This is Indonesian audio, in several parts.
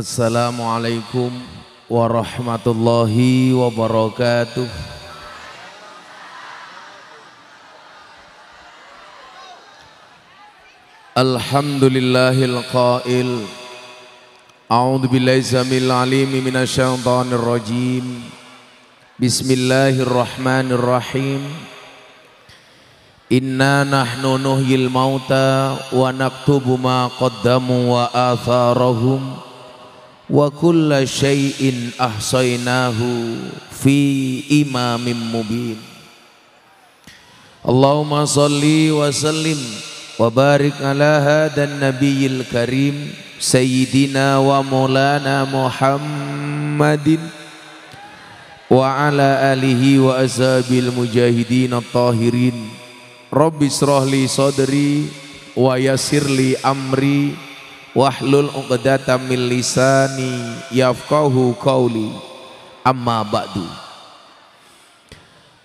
Assalamualaikum warahmatullahi wabarakatuh. Alhamdulillahil qail. A'udzu billahi samil alim minasyaitonir rajim. Bismillahirrahmanirrahim. Inna nahnu nuhyil mauta wa naktubu ma qaddamu wa atharahum وكل شيء أحصيناه في إمام مبين اللهم صل وسلم وبارك على هذا النبي الكريم سيدنا ومولانا محمد وعلى آله وأصحابه المجاهدين الطاهرين رب اشرح لي صدري ويسر لي أمري wahlul uqdata min lisani yafqahu qawli amma ba'du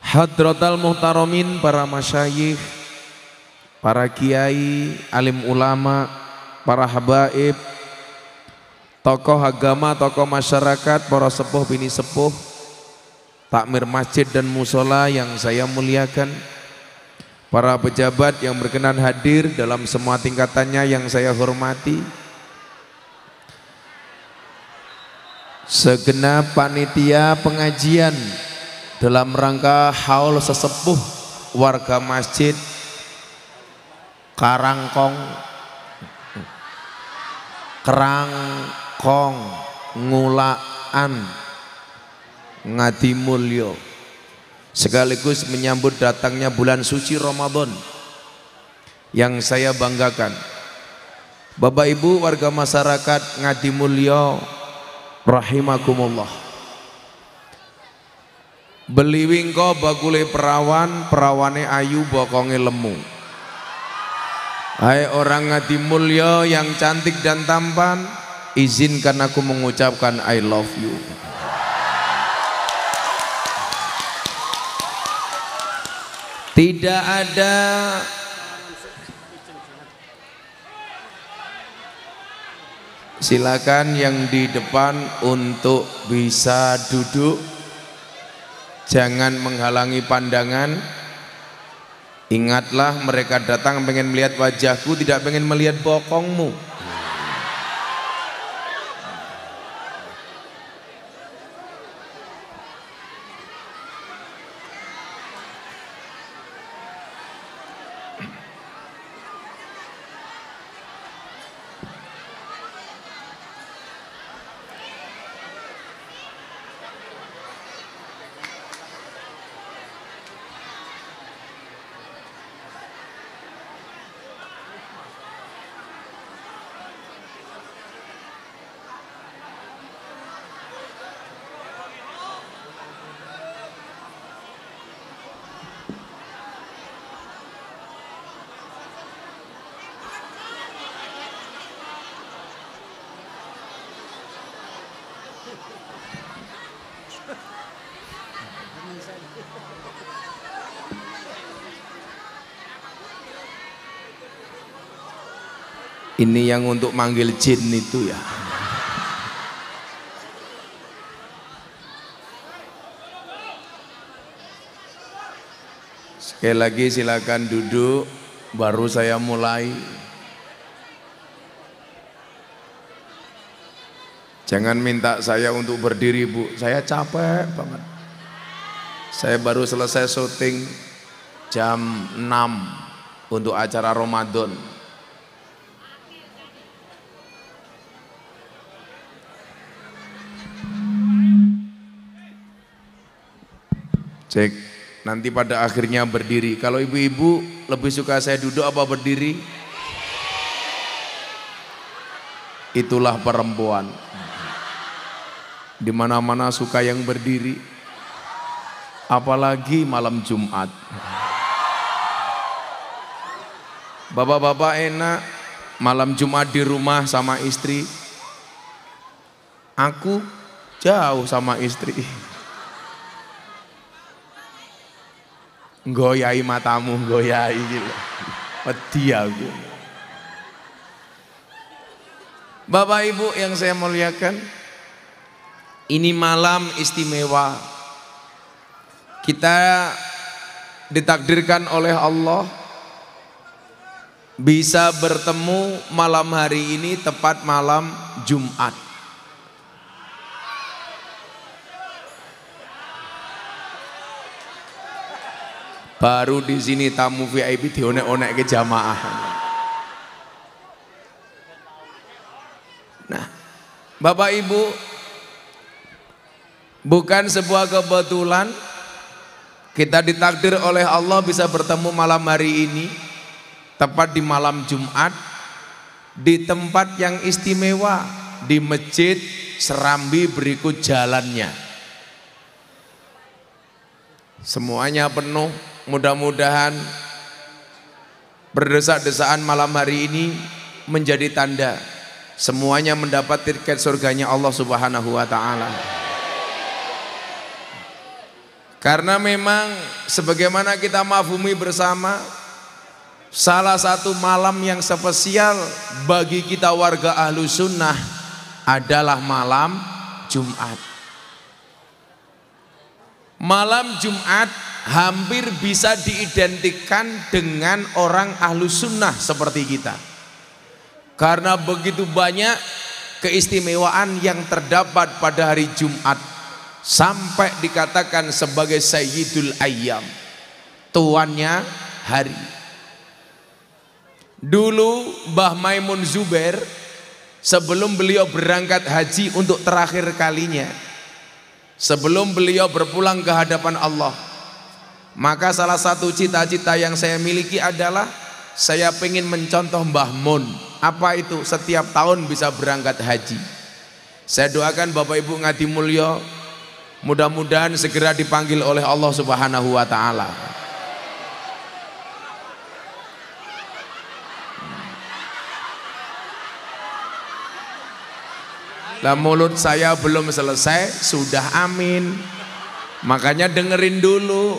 Hadratal muhtaramin para masyayikh para kiai alim ulama para habaib tokoh agama tokoh masyarakat para sepuh bini sepuh takmir masjid dan musola yang saya muliakan para pejabat yang berkenan hadir dalam semua tingkatannya yang saya hormati, segenap panitia pengajian dalam rangka haul sesepuh warga masjid Karangkong Kerangkong Ngulaan Ngadimulyo sekaligus menyambut datangnya bulan suci Ramadan yang saya banggakan Bapak Ibu warga masyarakat Ngadi Rahimakumullah. rahimakumullah kau bakule perawan perawane ayu bokonge lemu Hai orang Ngadi mulia yang cantik dan tampan izinkan aku mengucapkan I love you Tidak ada Silakan yang di depan untuk bisa duduk Jangan menghalangi pandangan Ingatlah mereka datang pengen melihat wajahku Tidak pengen melihat bokongmu Ini yang untuk manggil jin itu ya. Sekali lagi silakan duduk baru saya mulai. Jangan minta saya untuk berdiri bu, saya capek banget. Saya baru selesai syuting jam 6 untuk acara Ramadan. Cek. Nanti pada akhirnya berdiri. Kalau ibu-ibu lebih suka saya duduk apa berdiri? Itulah perempuan. Di mana-mana suka yang berdiri. Apalagi malam Jumat. Bapak-bapak enak malam Jumat di rumah sama istri. Aku jauh sama istri. Goyai matamu, goyai gitu, Peti aku. Bapak Ibu yang saya muliakan, ini malam istimewa. Kita ditakdirkan oleh Allah bisa bertemu malam hari ini tepat malam Jumat. Baru di sini tamu VIP dionek-onek ke jamaah. Nah, Bapak Ibu, bukan sebuah kebetulan kita ditakdir oleh Allah bisa bertemu malam hari ini tepat di malam Jumat di tempat yang istimewa di masjid Serambi berikut jalannya semuanya penuh Mudah-mudahan berdesak desaan malam hari ini menjadi tanda semuanya mendapat tiket surganya Allah Subhanahu wa taala. Karena memang sebagaimana kita mafumi bersama salah satu malam yang spesial bagi kita warga ahlu sunnah adalah malam Jumat. Malam Jumat hampir bisa diidentikan dengan orang ahlu sunnah seperti kita karena begitu banyak keistimewaan yang terdapat pada hari Jumat sampai dikatakan sebagai Sayyidul Ayyam tuannya hari dulu Mbah Maimun Zuber sebelum beliau berangkat haji untuk terakhir kalinya sebelum beliau berpulang ke hadapan Allah maka salah satu cita-cita yang saya miliki adalah saya ingin mencontoh Mbah Mun. Apa itu? Setiap tahun bisa berangkat haji. Saya doakan Bapak Ibu Ngadi Mulyo mudah-mudahan segera dipanggil oleh Allah Subhanahu wa taala. Lah mulut saya belum selesai sudah amin. Makanya dengerin dulu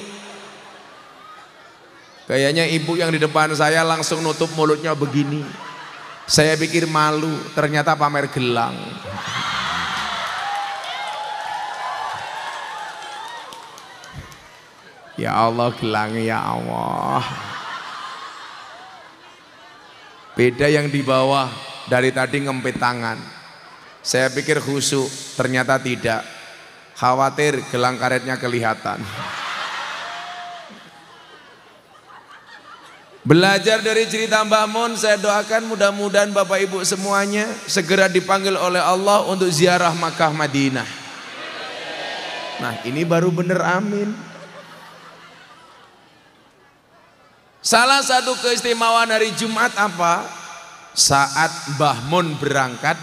Kayaknya ibu yang di depan saya langsung nutup mulutnya begini. Saya pikir malu, ternyata pamer gelang. Ya Allah gelang ya Allah. Beda yang di bawah dari tadi ngempit tangan. Saya pikir khusyuk, ternyata tidak. Khawatir gelang karetnya kelihatan. Belajar dari cerita Mbah Mun, saya doakan mudah-mudahan Bapak Ibu semuanya segera dipanggil oleh Allah untuk ziarah Makkah Madinah. Nah, ini baru bener amin. Salah satu keistimewaan hari Jumat apa? Saat Mbah Mun berangkat,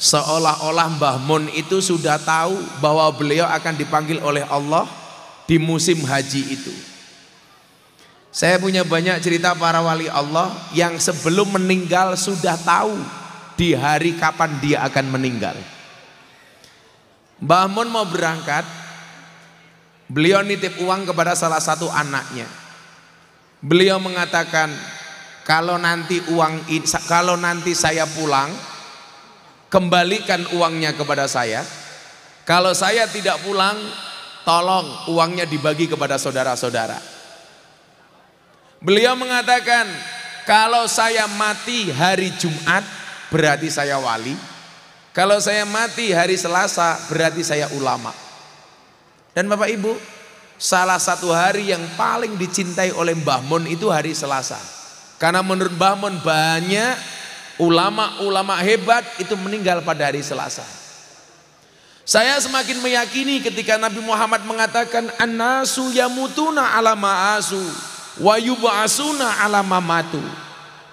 seolah-olah Mbah Mun itu sudah tahu bahwa beliau akan dipanggil oleh Allah di musim haji itu. Saya punya banyak cerita para wali Allah yang sebelum meninggal sudah tahu di hari kapan dia akan meninggal. Mbah Mun mau berangkat, beliau nitip uang kepada salah satu anaknya. Beliau mengatakan, kalau nanti uang kalau nanti saya pulang, kembalikan uangnya kepada saya. Kalau saya tidak pulang, tolong uangnya dibagi kepada saudara-saudara Beliau mengatakan, kalau saya mati hari Jumat berarti saya wali. Kalau saya mati hari Selasa berarti saya ulama. Dan Bapak Ibu, salah satu hari yang paling dicintai oleh Mbah Mun itu hari Selasa. Karena menurut Mbah Mun banyak ulama-ulama hebat itu meninggal pada hari Selasa. Saya semakin meyakini ketika Nabi Muhammad mengatakan an-nasu yamutuna ala ma'asu. Wayubasuna alamamatu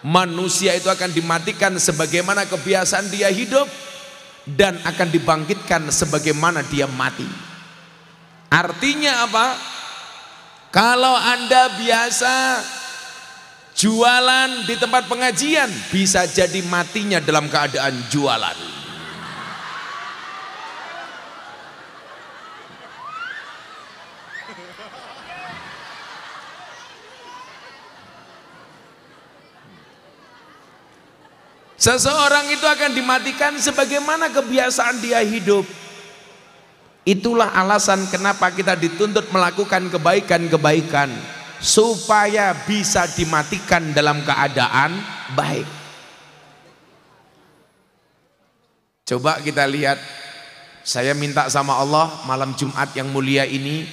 Manusia itu akan dimatikan sebagaimana kebiasaan dia hidup dan akan dibangkitkan sebagaimana dia mati. Artinya apa? Kalau Anda biasa jualan di tempat pengajian bisa jadi matinya dalam keadaan jualan. Seseorang itu akan dimatikan sebagaimana kebiasaan dia hidup. Itulah alasan kenapa kita dituntut melakukan kebaikan-kebaikan supaya bisa dimatikan dalam keadaan baik. Coba kita lihat saya minta sama Allah malam Jumat yang mulia ini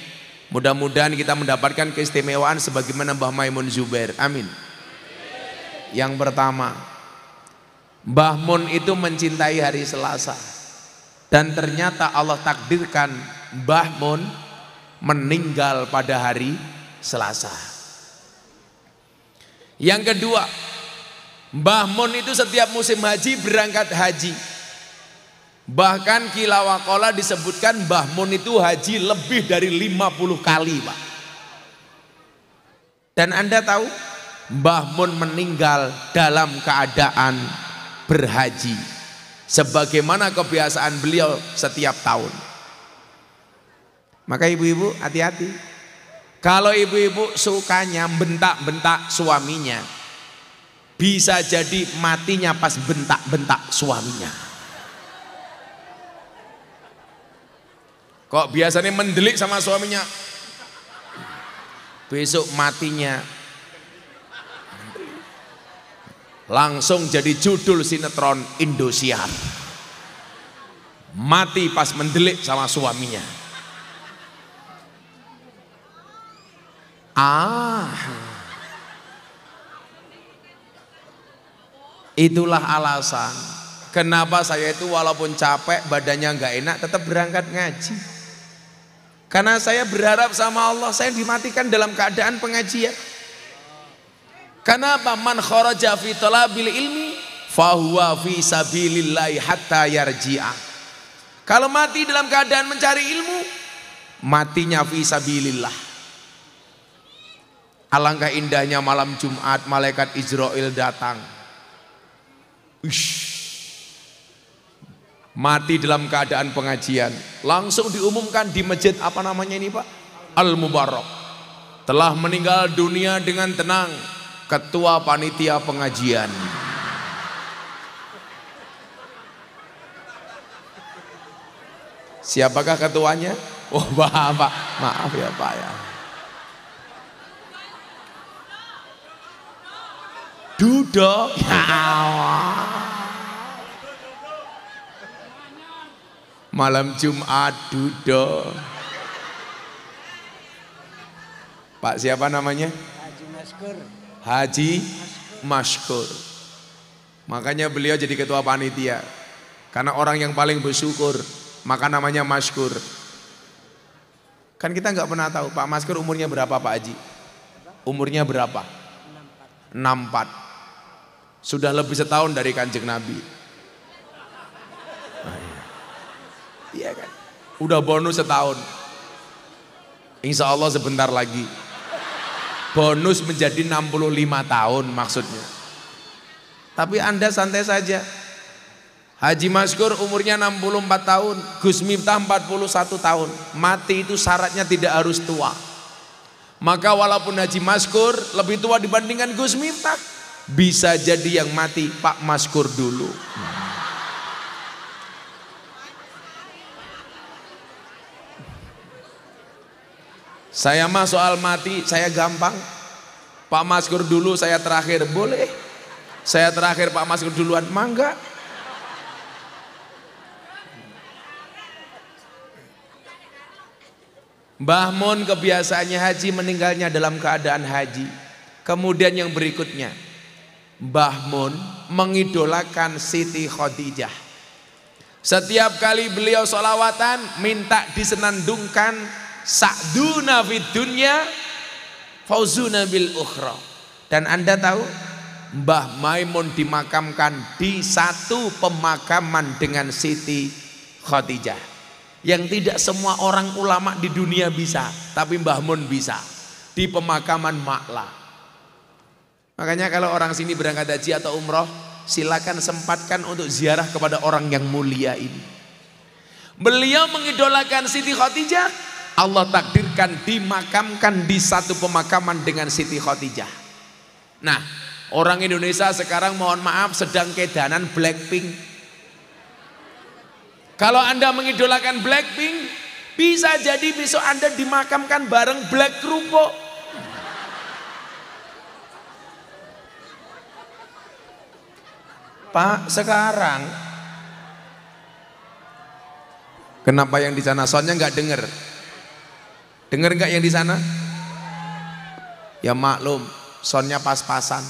mudah-mudahan kita mendapatkan keistimewaan sebagaimana Mbah Maimun Zubair. Amin. Yang pertama, Mbah Mun itu mencintai hari Selasa. Dan ternyata Allah takdirkan Mbah Mun meninggal pada hari Selasa. Yang kedua, Mbah Mun itu setiap musim haji berangkat haji. Bahkan kilawakola disebutkan Mbah Mun itu haji lebih dari 50 kali, Pak. Dan Anda tahu, Mbah Mun meninggal dalam keadaan berhaji sebagaimana kebiasaan beliau setiap tahun. Maka ibu-ibu hati-hati. Kalau ibu-ibu sukanya bentak-bentak suaminya, bisa jadi matinya pas bentak-bentak suaminya. Kok biasanya mendelik sama suaminya? Besok matinya langsung jadi judul sinetron Indosiar. Mati pas mendelik sama suaminya. Ah. Itulah alasan kenapa saya itu walaupun capek badannya nggak enak tetap berangkat ngaji. Karena saya berharap sama Allah saya dimatikan dalam keadaan pengajian. Kenapa man kharaja fi talabil ilmi fahuwa fi sabilillahi hatta yarji'a. Kalau mati dalam keadaan mencari ilmu, matinya fi sabilillah. Alangkah indahnya malam Jumat malaikat Israel datang. Ush. Mati dalam keadaan pengajian, langsung diumumkan di masjid apa namanya ini, Pak? Al Mubarak. Telah meninggal dunia dengan tenang ketua panitia pengajian. Siapakah ketuanya? Oh bapak, maaf ya pak ya. Dudo, ya Malam Jumat Dudo. Pak siapa namanya? Haji Maskur. Haji Maskur. Makanya beliau jadi ketua panitia. Karena orang yang paling bersyukur, maka namanya Maskur. Kan kita nggak pernah tahu Pak Maskur umurnya berapa Pak Haji? Umurnya berapa? 64. Sudah lebih setahun dari kanjeng Nabi. Nah, iya. iya kan? Udah bonus setahun. Insya Allah sebentar lagi bonus menjadi 65 tahun maksudnya tapi anda santai saja Haji Maskur umurnya 64 tahun Gus Miftah 41 tahun mati itu syaratnya tidak harus tua maka walaupun Haji Maskur lebih tua dibandingkan Gus Miftah bisa jadi yang mati Pak Maskur dulu Saya mah soal mati saya gampang. Pak Maskur dulu saya terakhir boleh. Saya terakhir Pak Maskur duluan mangga. Mbah Mun kebiasaannya haji meninggalnya dalam keadaan haji. Kemudian yang berikutnya, Mbah Mun mengidolakan Siti Khadijah. Setiap kali beliau sholawatan minta disenandungkan sa'duna fid dunya fauzuna bil ukhra. Dan Anda tahu Mbah Maimun dimakamkan di satu pemakaman dengan Siti Khadijah. Yang tidak semua orang ulama di dunia bisa, tapi Mbah Mun bisa. Di pemakaman Makla. Makanya kalau orang sini berangkat haji atau umroh, silakan sempatkan untuk ziarah kepada orang yang mulia ini. Beliau mengidolakan Siti Khadijah Allah takdirkan dimakamkan di satu pemakaman dengan Siti Khadijah. Nah, orang Indonesia sekarang mohon maaf sedang kedanan Blackpink. Kalau Anda mengidolakan Blackpink, bisa jadi besok Anda dimakamkan bareng Black Ruko. Pak, sekarang Kenapa yang di sana soalnya nggak dengar? Dengar nggak yang di sana? Ya maklum, soundnya pas-pasan.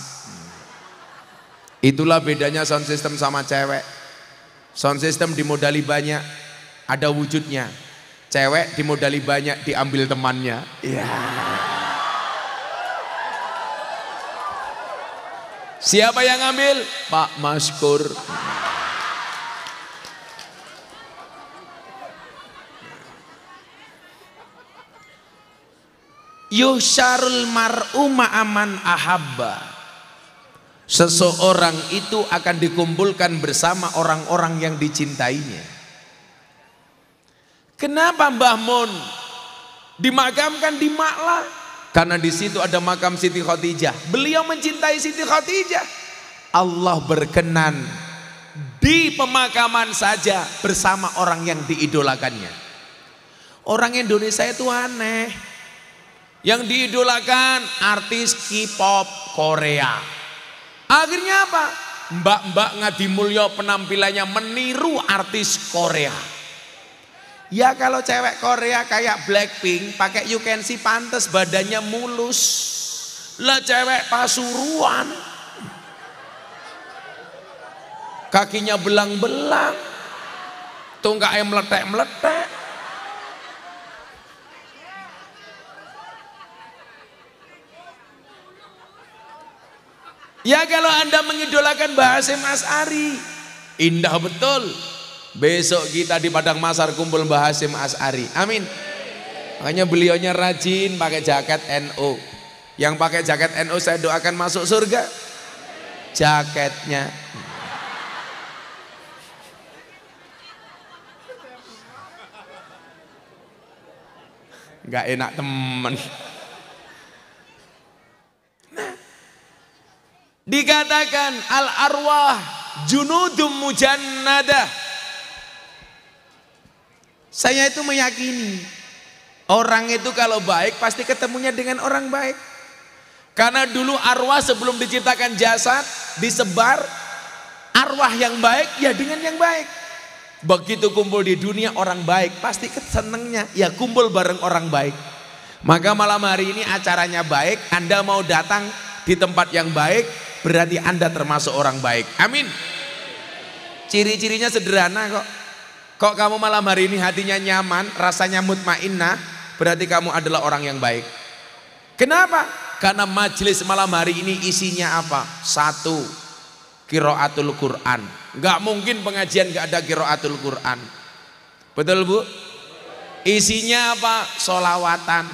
Itulah bedanya sound system sama cewek. Sound system dimodali banyak, ada wujudnya. Cewek dimodali banyak, diambil temannya. Iya. Siapa yang ngambil? Pak Maskur. Yusharul mar'u ma'aman ahabba Seseorang itu akan dikumpulkan bersama orang-orang yang dicintainya Kenapa Mbah Mun dimakamkan di Makla? Karena di situ ada makam Siti Khadijah. Beliau mencintai Siti Khadijah. Allah berkenan di pemakaman saja bersama orang yang diidolakannya. Orang Indonesia itu aneh. Yang diidolakan artis K-pop Korea. Akhirnya apa? Mbak-mbak Ngadi Mulyo penampilannya meniru artis Korea. Ya kalau cewek Korea kayak Blackpink pakai you can see pantas badannya mulus. Lah cewek pasuruan. Kakinya belang-belang. Tunggaknya meletek-meletek. Ya kalau anda mengidolakan bahasa Mas Ari Indah betul Besok kita di Padang Masar kumpul Mas As'ari Amin Makanya beliaunya rajin pakai jaket NO Yang pakai jaket NO saya doakan masuk surga Jaketnya Gak enak temen Dikatakan al-arwah junudum mujannadah. Saya itu meyakini orang itu kalau baik pasti ketemunya dengan orang baik. Karena dulu arwah sebelum diciptakan jasad disebar arwah yang baik ya dengan yang baik. Begitu kumpul di dunia orang baik pasti kesenengnya ya kumpul bareng orang baik. Maka malam hari ini acaranya baik, Anda mau datang di tempat yang baik, berarti Anda termasuk orang baik. Amin. Ciri-cirinya sederhana kok. Kok kamu malam hari ini hatinya nyaman, rasanya mutmainnah, berarti kamu adalah orang yang baik. Kenapa? Karena majelis malam hari ini isinya apa? Satu, kiraatul Quran. Gak mungkin pengajian gak ada kiraatul Quran. Betul bu? Isinya apa? Solawatan.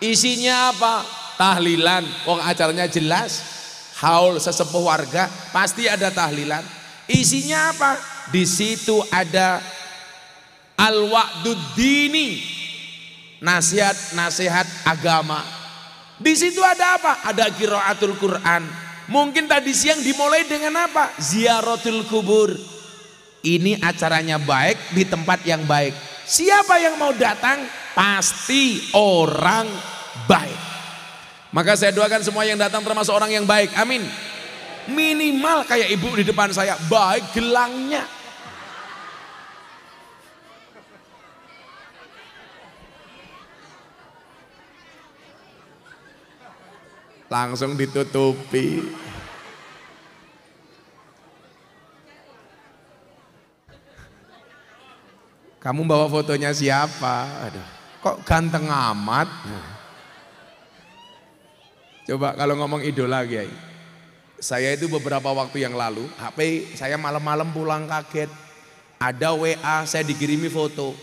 Isinya apa? Tahlilan. Wong acaranya jelas haul sesepuh warga pasti ada tahlilan isinya apa di situ ada al dini nasihat-nasihat agama di situ ada apa ada kiroatul Quran mungkin tadi siang dimulai dengan apa ziaratul kubur ini acaranya baik di tempat yang baik siapa yang mau datang pasti orang baik maka saya doakan semua yang datang termasuk orang yang baik. Amin. Minimal kayak ibu di depan saya, baik gelangnya. Langsung ditutupi. Kamu bawa fotonya siapa? Aduh, kok ganteng amat? Coba kalau ngomong idola Kiai. Saya itu beberapa waktu yang lalu, HP saya malam-malam pulang kaget. Ada WA, saya dikirimi foto.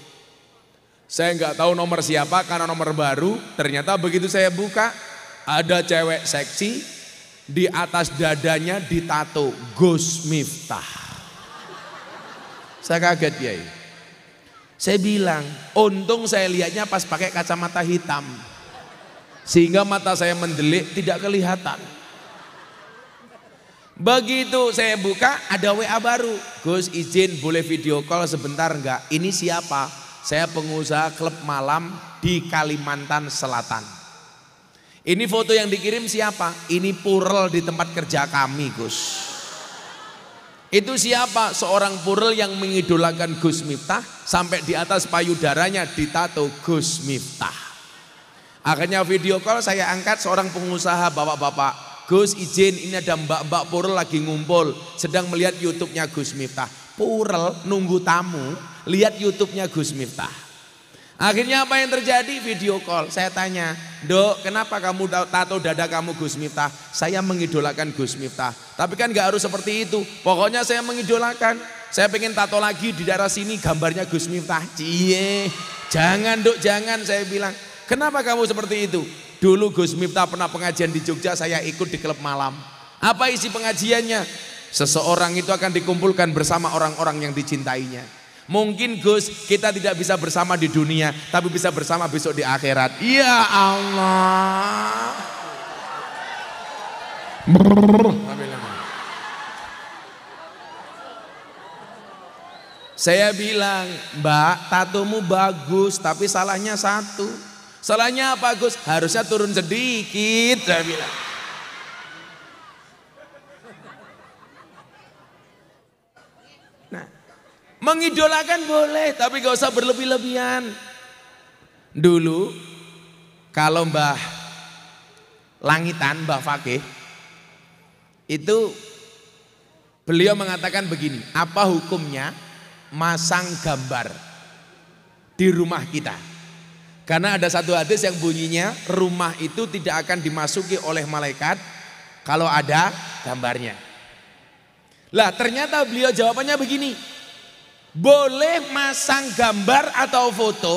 Saya nggak tahu nomor siapa karena nomor baru. Ternyata begitu saya buka, ada cewek seksi di atas dadanya ditato Gus Miftah. Saya kaget Kiai. Saya bilang, untung saya lihatnya pas pakai kacamata hitam sehingga mata saya mendelik tidak kelihatan. Begitu saya buka ada WA baru. Gus izin boleh video call sebentar enggak? Ini siapa? Saya pengusaha klub malam di Kalimantan Selatan. Ini foto yang dikirim siapa? Ini purel di tempat kerja kami Gus. Itu siapa? Seorang purel yang mengidolakan Gus Miftah sampai di atas payudaranya ditato Gus Miftah. Akhirnya video call saya angkat seorang pengusaha bapak-bapak. Gus izin ini ada mbak-mbak Purl lagi ngumpul sedang melihat YouTube-nya Gus Miftah. Purl nunggu tamu lihat YouTube-nya Gus Miftah. Akhirnya apa yang terjadi? Video call. Saya tanya, Dok, kenapa kamu tato dada kamu Gus Miftah? Saya mengidolakan Gus Miftah. Tapi kan gak harus seperti itu. Pokoknya saya mengidolakan. Saya pengen tato lagi di daerah sini gambarnya Gus Miftah. Cie, jangan dok, jangan saya bilang. Kenapa kamu seperti itu? Dulu Gus Miftah pernah pengajian di Jogja, saya ikut di klub malam. Apa isi pengajiannya? Seseorang itu akan dikumpulkan bersama orang-orang yang dicintainya. Mungkin Gus, kita tidak bisa bersama di dunia, tapi bisa bersama besok di akhirat. Ya Allah. Saya bilang, Mbak, tatumu bagus, tapi salahnya satu. Salahnya apa Gus? Harusnya turun sedikit saya bilang. Nah, mengidolakan boleh tapi gak usah berlebih-lebihan. Dulu kalau Mbah Langitan Mbah Fakih itu beliau mengatakan begini, apa hukumnya masang gambar di rumah kita? Karena ada satu hadis yang bunyinya rumah itu tidak akan dimasuki oleh malaikat kalau ada gambarnya. Lah ternyata beliau jawabannya begini. Boleh masang gambar atau foto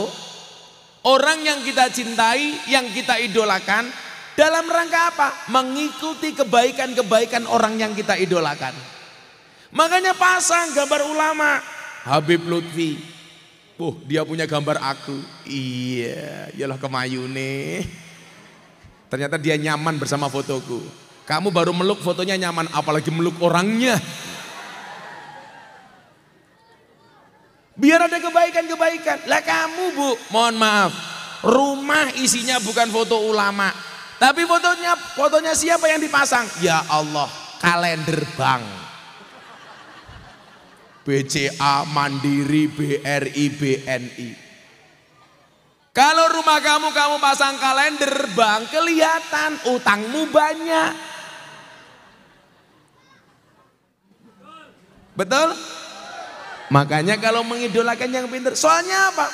orang yang kita cintai, yang kita idolakan dalam rangka apa? Mengikuti kebaikan-kebaikan orang yang kita idolakan. Makanya pasang gambar ulama Habib Lutfi, Oh, dia punya gambar aku. Iya, iyalah kemayu nih. Ternyata dia nyaman bersama fotoku. Kamu baru meluk fotonya nyaman, apalagi meluk orangnya. Biar ada kebaikan-kebaikan. Lah kamu bu, mohon maaf. Rumah isinya bukan foto ulama. Tapi fotonya fotonya siapa yang dipasang? Ya Allah, kalender bang. BCA, Mandiri, BRI, BNI. Kalau rumah kamu kamu pasang kalender bank kelihatan utangmu banyak. Betul? Makanya kalau mengidolakan yang pintar, soalnya apa?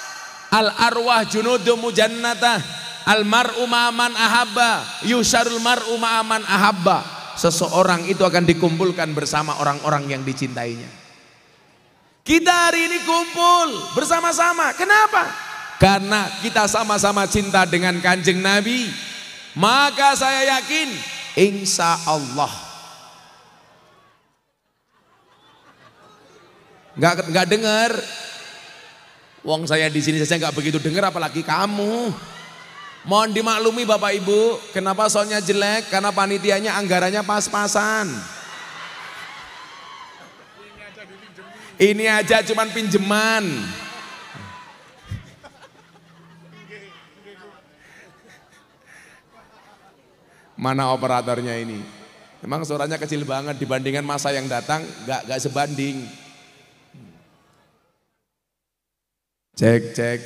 Al arwah junudu mujannata al mar'u ma'aman ahabba yusharul mar'u ma'aman ahabba. Seseorang itu akan dikumpulkan bersama orang-orang yang dicintainya. Kita hari ini kumpul bersama-sama. Kenapa? Karena kita sama-sama cinta dengan kanjeng Nabi. Maka saya yakin insya Allah. Nggak, nggak dengar. Wong saya di sini saja nggak begitu dengar apalagi kamu. Mohon dimaklumi Bapak Ibu, kenapa soalnya jelek? Karena panitianya anggarannya pas-pasan. Ini aja cuman pinjeman. Mana operatornya ini? Emang suaranya kecil banget dibandingkan masa yang datang, gak, gak sebanding. Cek, cek.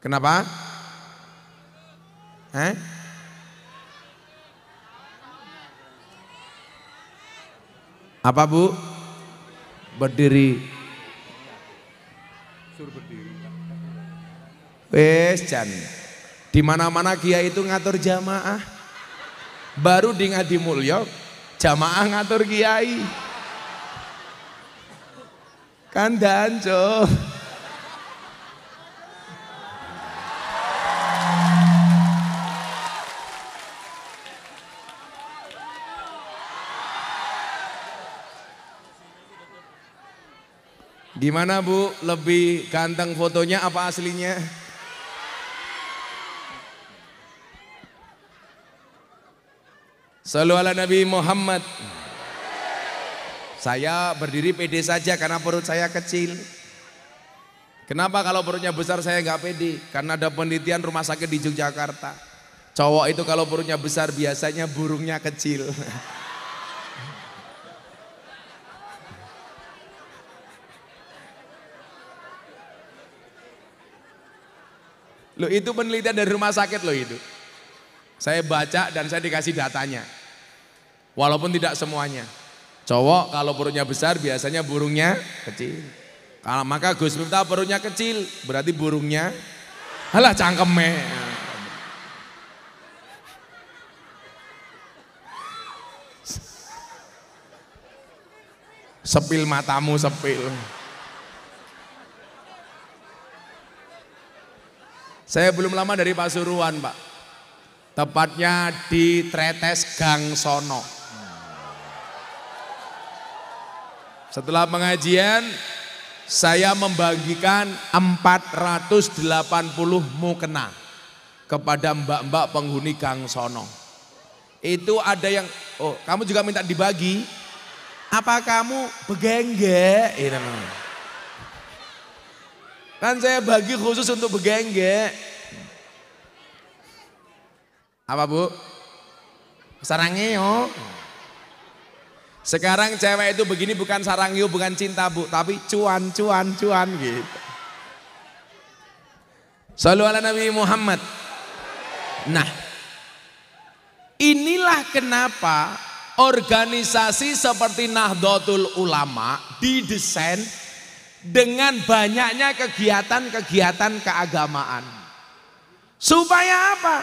Kenapa? Hah? Apa bu? berdiri. Suruh berdiri. Wes Chan. Di mana-mana kiai itu ngatur jamaah. Baru di ngadi mulio, jamaah ngatur kiai. Kan danco. Gimana Bu, lebih ganteng fotonya apa aslinya? Selalu ala Nabi Muhammad. Saya berdiri pede saja karena perut saya kecil. Kenapa kalau perutnya besar saya nggak pede? Karena ada penelitian rumah sakit di Yogyakarta. Cowok itu kalau perutnya besar biasanya burungnya kecil. Loh itu penelitian dari rumah sakit loh itu. Saya baca dan saya dikasih datanya. Walaupun tidak semuanya. Cowok kalau perutnya besar biasanya burungnya kecil. Kalau maka Gus Miftah perutnya kecil, berarti burungnya halah cangkeme. Sepil matamu sepil. Saya belum lama dari Pasuruan, Pak. Tepatnya di Tretes Gang Sono. Setelah pengajian, saya membagikan 480 mukena kepada mbak-mbak penghuni Gang Sono. Itu ada yang, oh kamu juga minta dibagi, apa kamu begengge? Ini iya, namanya. Kan saya bagi khusus untuk begengge. Apa bu? yo Sekarang cewek itu begini bukan sarang yo, bukan cinta bu, tapi cuan, cuan, cuan gitu. Selalu ala Nabi Muhammad. Nah, inilah kenapa organisasi seperti Nahdlatul Ulama didesain dengan banyaknya kegiatan-kegiatan keagamaan. Supaya apa?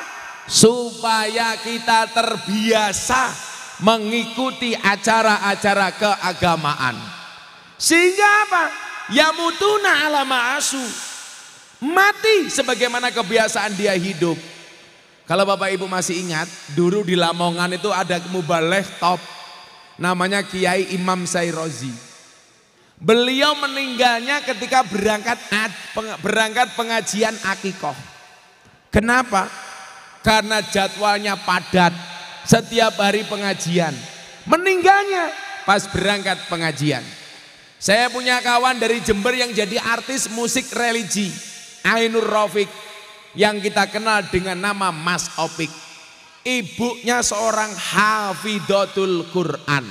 Supaya kita terbiasa mengikuti acara-acara keagamaan. Sehingga apa? Yamutuna ala ma'asu. Mati sebagaimana kebiasaan dia hidup. Kalau Bapak Ibu masih ingat, dulu di Lamongan itu ada mubaleh top. Namanya Kiai Imam Sairozi. Beliau meninggalnya ketika berangkat berangkat pengajian akikoh. Kenapa? Karena jadwalnya padat. Setiap hari pengajian. Meninggalnya pas berangkat pengajian. Saya punya kawan dari Jember yang jadi artis musik religi. Ainur Rofiq Yang kita kenal dengan nama Mas Opik. Ibunya seorang hafidotul Quran.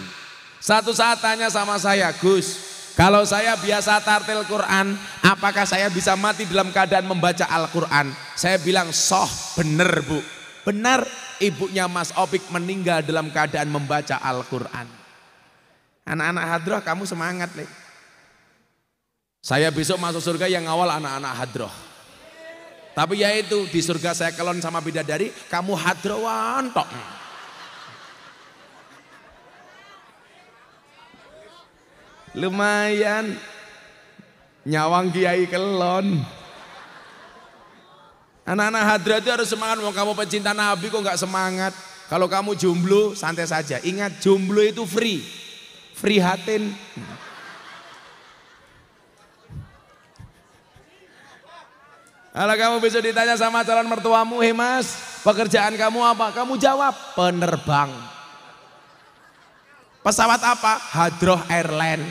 Satu saat tanya sama saya, Gus, kalau saya biasa tartil Quran, apakah saya bisa mati dalam keadaan membaca Al-Quran? Saya bilang, soh bener bu. Benar ibunya Mas Opik meninggal dalam keadaan membaca Al-Quran. Anak-anak hadroh kamu semangat. Le. Saya besok masuk surga yang awal anak-anak hadroh. Tapi ya itu di surga saya kelon sama bidadari, kamu wantok. wantok. Lumayan. Nyawang kiai kelon. Anak-anak itu harus semangat. Mau kamu pecinta Nabi kok nggak semangat. Kalau kamu jomblo santai saja. Ingat jomblo itu free. Free hatin. Kalau kamu bisa ditanya sama calon mertuamu, hey Mas, pekerjaan kamu apa?" Kamu jawab, "Penerbang." Pesawat apa? Hadroh Airline.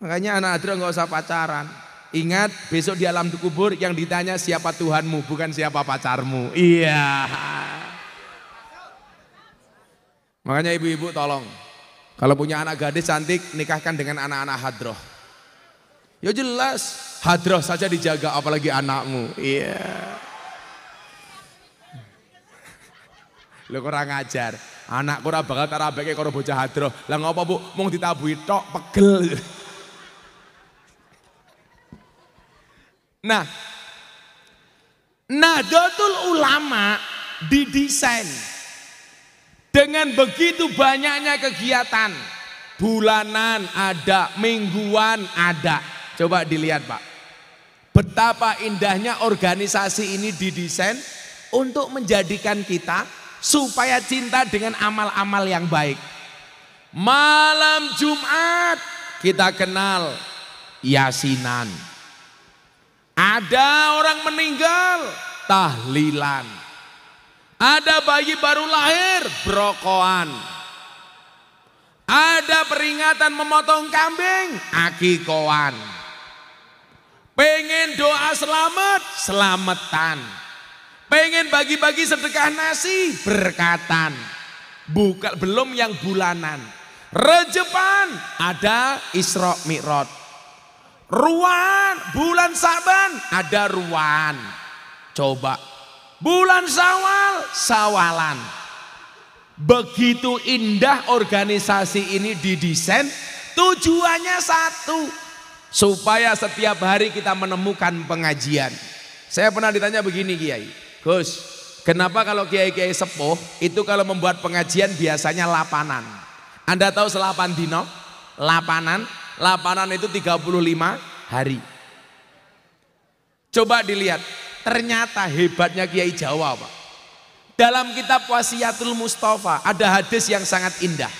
Makanya anak Hadroh nggak usah pacaran. Ingat besok di alam kubur yang ditanya siapa Tuhanmu bukan siapa pacarmu. Iya. Makanya ibu-ibu tolong kalau punya anak gadis cantik nikahkan dengan anak-anak hadroh. Ya jelas hadroh saja dijaga apalagi anakmu. Iya. Yeah. Lho ora ngajar. Anakku ora bakal tak rabeke bocah hadroh. Lah ngopo Bu? Mung ditabuhi tok pegel. Nah, Nahdlatul Ulama didesain dengan begitu banyaknya kegiatan. Bulanan ada, mingguan ada. Coba dilihat, Pak. Betapa indahnya organisasi ini didesain untuk menjadikan kita supaya cinta dengan amal-amal yang baik. Malam Jumat kita kenal yasinan. Ada orang meninggal, tahlilan. Ada bayi baru lahir, brokoan. Ada peringatan memotong kambing, akikoan. Pengen doa selamat, selamatan. Pengen bagi-bagi sedekah nasi berkatan. buka belum yang bulanan. Rejepan ada Isra Mi'raj. Ruan bulan Saban ada ruan. Coba bulan Sawal sawalan. Begitu indah organisasi ini didesain, tujuannya satu, supaya setiap hari kita menemukan pengajian. Saya pernah ditanya begini Kiai, Gus, kenapa kalau kiai-kiai sepuh itu kalau membuat pengajian biasanya lapanan? Anda tahu selapan dino? Lapanan, lapanan itu 35 hari. Coba dilihat, ternyata hebatnya kiai Jawa, Pak. Dalam kitab Wasiatul Mustafa ada hadis yang sangat indah.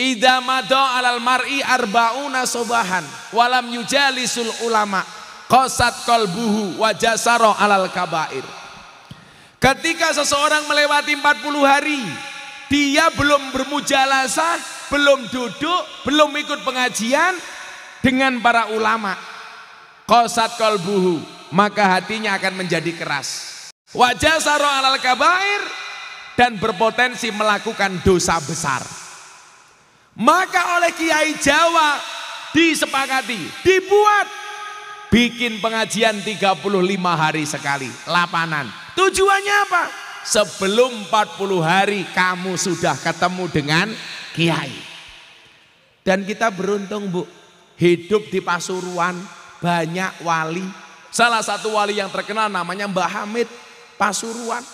Idamado alal mar'i arbauna sobahan walam yujalisul ulama qasat qalbuhu wajasaro alal kabair. Ketika seseorang melewati 40 hari, dia belum bermujalasah, belum duduk, belum ikut pengajian dengan para ulama. Kosat kolbuhu, maka hatinya akan menjadi keras. Wajah saro alal kabair dan berpotensi melakukan dosa besar. Maka oleh Kiai Jawa disepakati, dibuat bikin pengajian 35 hari sekali, lapanan Tujuannya apa? Sebelum 40 hari kamu sudah ketemu dengan kiai. Dan kita beruntung bu, hidup di Pasuruan banyak wali. Salah satu wali yang terkenal namanya Mbah Hamid Pasuruan.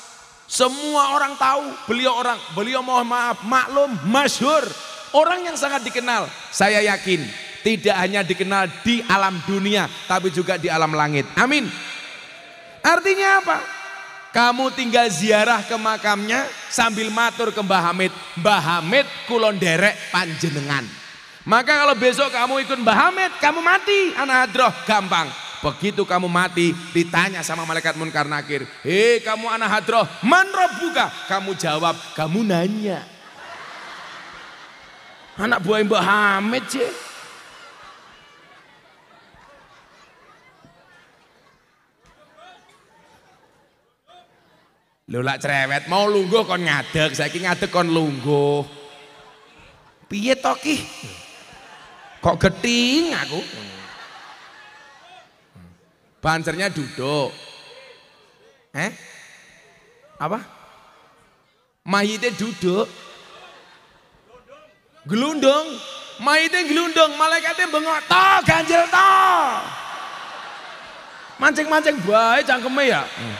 Semua orang tahu beliau orang, beliau mohon maaf, maklum, masyhur. Orang yang sangat dikenal, saya yakin tidak hanya dikenal di alam dunia tapi juga di alam langit. Amin. Artinya apa? Kamu tinggal ziarah ke makamnya sambil matur ke Mbah Hamid. Mbah Hamid kulon derek panjenengan. Maka kalau besok kamu ikut Mbah Hamid, kamu mati anak hadroh, gampang. Begitu kamu mati, ditanya sama malaikat munkar nakir. Hei kamu anak hadroh, man buka. Kamu jawab, kamu nanya. Anak buah Mbah Hamid sih. Lho lak cerewet mau lungguh kon ngadeg, saiki ngadeg kon lungguh. Piye to ki? Kok geting aku? Bancernya duduk. Eh? Apa? Mayite duduk. Gelundung. Mayite gelundung, malaikatnya bengok to, ganjil to. Mancing-mancing bae cangkeme ya. Hmm.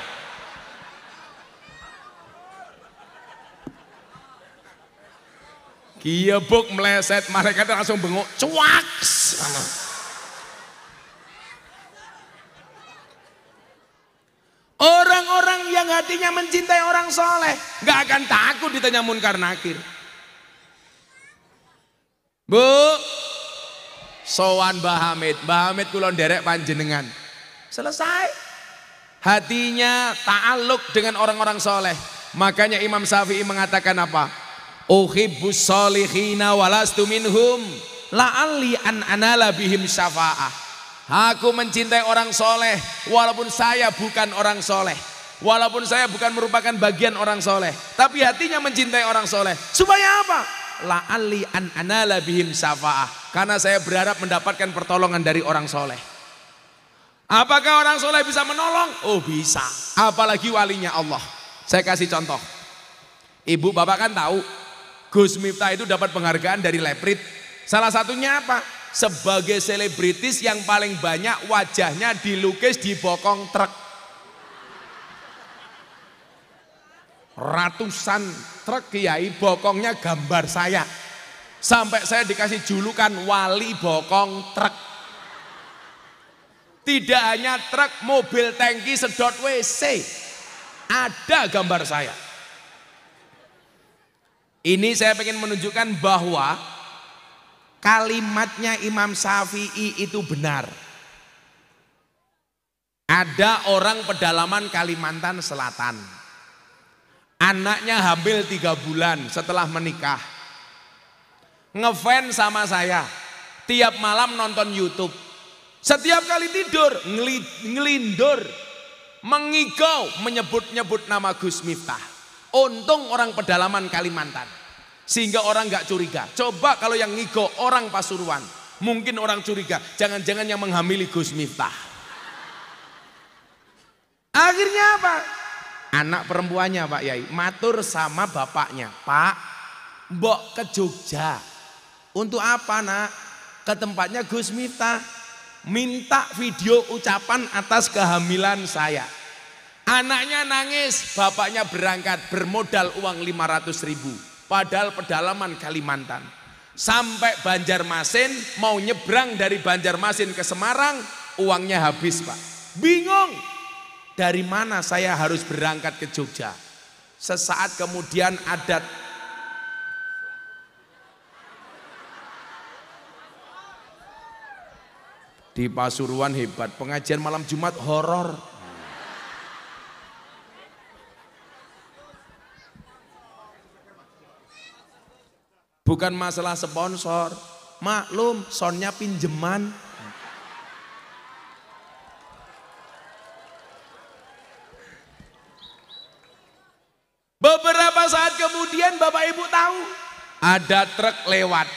Iya buk meleset, malaikat langsung bengok, cuaks. Orang-orang yang hatinya mencintai orang soleh, nggak akan takut ditanya munkar nakir. Bu, sowan Mbah Hamid, Mbah Hamid kulon derek panjenengan. Selesai. Hatinya ta'aluk dengan orang-orang soleh. Makanya Imam Syafi'i mengatakan apa? uhibbu sholihina walastu minhum la'alli an anala bihim syafa'ah. Aku mencintai orang soleh walaupun saya bukan orang soleh. Walaupun saya bukan merupakan bagian orang soleh. Tapi hatinya mencintai orang soleh. Supaya apa? La'alli an anala bihim syafa'ah. Karena saya berharap mendapatkan pertolongan dari orang soleh. Apakah orang soleh bisa menolong? Oh bisa. Apalagi walinya Allah. Saya kasih contoh. Ibu bapak kan tahu Gus Miftah itu dapat penghargaan dari Leprit. Salah satunya apa? Sebagai selebritis yang paling banyak wajahnya dilukis di bokong truk. Ratusan truk kiai bokongnya gambar saya. Sampai saya dikasih julukan wali bokong truk. Tidak hanya truk, mobil tangki sedot WC. Ada gambar saya. Ini saya ingin menunjukkan bahwa kalimatnya Imam Syafi'i itu benar. Ada orang pedalaman Kalimantan Selatan. Anaknya hamil tiga bulan setelah menikah. Ngefans sama saya. Tiap malam nonton Youtube. Setiap kali tidur ngelindur. Mengigau menyebut-nyebut nama Gus Miftah. Untung orang pedalaman Kalimantan. Sehingga orang nggak curiga. Coba kalau yang ngigo orang Pasuruan. Mungkin orang curiga. Jangan-jangan yang menghamili Gus Miftah. Akhirnya apa? Anak perempuannya Pak Yai. Matur sama bapaknya. Pak, mbok ke Jogja. Untuk apa nak? Ke tempatnya Gus Miftah. Minta video ucapan atas kehamilan saya. Anaknya nangis, bapaknya berangkat bermodal uang 500 ribu. Padahal pedalaman Kalimantan. Sampai Banjarmasin, mau nyebrang dari Banjarmasin ke Semarang, uangnya habis pak. Bingung, dari mana saya harus berangkat ke Jogja? Sesaat kemudian adat di Pasuruan hebat, pengajian malam Jumat horor. Bukan masalah sponsor. Maklum, sonnya pinjeman. Beberapa saat kemudian Bapak Ibu tahu ada truk lewat.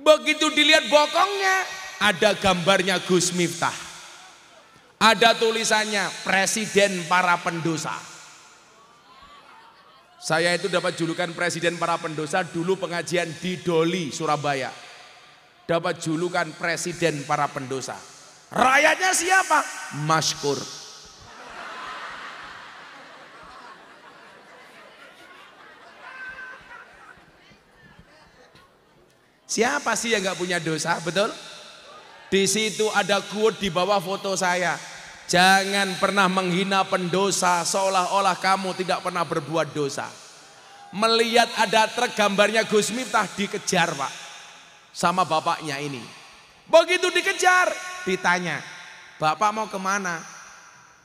Begitu dilihat bokongnya ada gambarnya Gus Miftah. Ada tulisannya Presiden para pendosa. Saya itu dapat julukan presiden para pendosa dulu pengajian di Doli, Surabaya. Dapat julukan presiden para pendosa. Rakyatnya siapa? Maskur. Siapa sih yang gak punya dosa, betul? Di situ ada quote di bawah foto saya. Jangan pernah menghina pendosa seolah-olah kamu tidak pernah berbuat dosa. Melihat ada truk gambarnya Gus Miftah dikejar pak. Sama bapaknya ini. Begitu dikejar ditanya. Bapak mau kemana?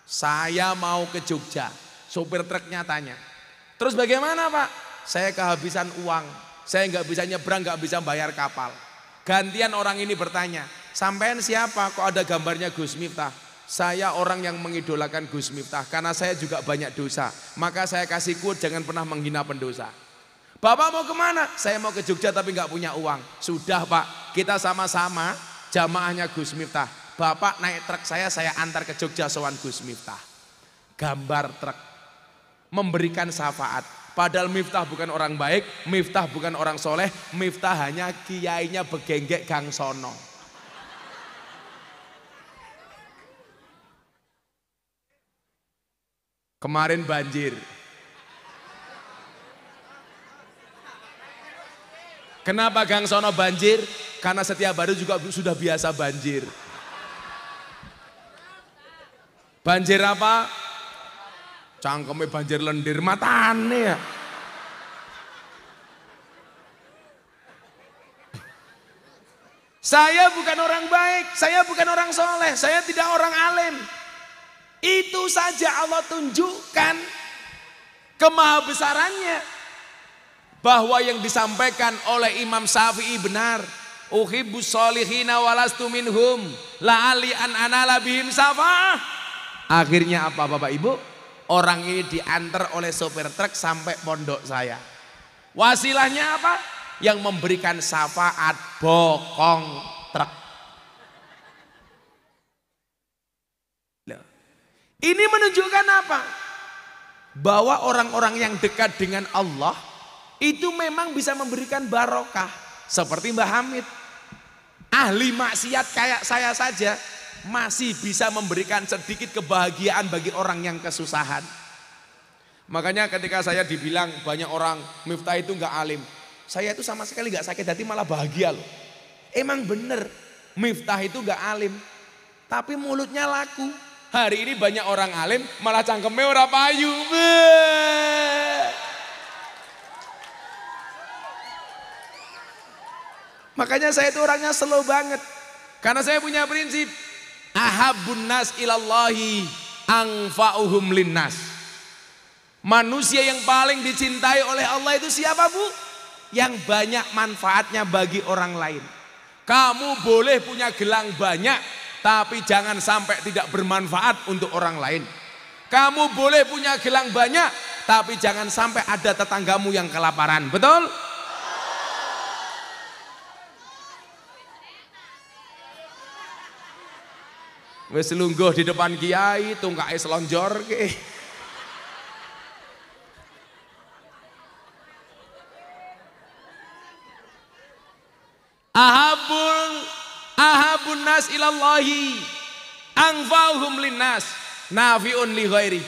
Saya mau ke Jogja. Sopir truknya tanya. Terus bagaimana pak? Saya kehabisan uang. Saya nggak bisa nyebrang, nggak bisa bayar kapal. Gantian orang ini bertanya. Sampean siapa? Kok ada gambarnya Gus Miftah? Saya orang yang mengidolakan Gus Miftah karena saya juga banyak dosa. Maka saya kasih quote jangan pernah menghina pendosa. Bapak mau kemana? Saya mau ke Jogja tapi nggak punya uang. Sudah Pak, kita sama-sama jamaahnya Gus Miftah. Bapak naik truk saya, saya antar ke Jogja sowan Gus Miftah. Gambar truk memberikan syafaat. Padahal Miftah bukan orang baik, Miftah bukan orang soleh, Miftah hanya kiainya begenggek gang Kemarin banjir. Kenapa Gang Sono banjir? Karena setiap baru juga sudah biasa banjir. Banjir apa? Cangkeme banjir lendir matane ya. Saya bukan orang baik, saya bukan orang soleh, saya tidak orang alim. Itu saja Allah tunjukkan kemahabesarannya bahwa yang disampaikan oleh Imam Syafi'i benar. Uhibbus sholihina walastu minhum la'ali an anala bihim Akhirnya apa Bapak Ibu? Orang ini diantar oleh sopir truk sampai pondok saya. Wasilahnya apa? Yang memberikan syafaat bokong truk. Ini menunjukkan apa? Bahwa orang-orang yang dekat dengan Allah itu memang bisa memberikan barokah. Seperti Mbah Hamid. Ahli maksiat kayak saya saja masih bisa memberikan sedikit kebahagiaan bagi orang yang kesusahan. Makanya ketika saya dibilang banyak orang Miftah itu nggak alim, saya itu sama sekali nggak sakit hati malah bahagia loh. Emang bener Miftah itu nggak alim, tapi mulutnya laku. Hari ini banyak orang alim malah cangkeme ora payu. Makanya saya itu orangnya slow banget. Karena saya punya prinsip. Ahabun nas ilallahi angfa'uhum linnas. Manusia yang paling dicintai oleh Allah itu siapa bu? Yang banyak manfaatnya bagi orang lain. Kamu boleh punya gelang banyak, tapi jangan sampai tidak bermanfaat untuk orang lain. Kamu boleh punya gelang banyak, tapi jangan sampai ada tetanggamu yang kelaparan. Betul? Wes lungguh di depan kiai, tungkai selonjor ke. Ahabul ahabun nas ilallahi angfauhum linnas nafi'un li ghairi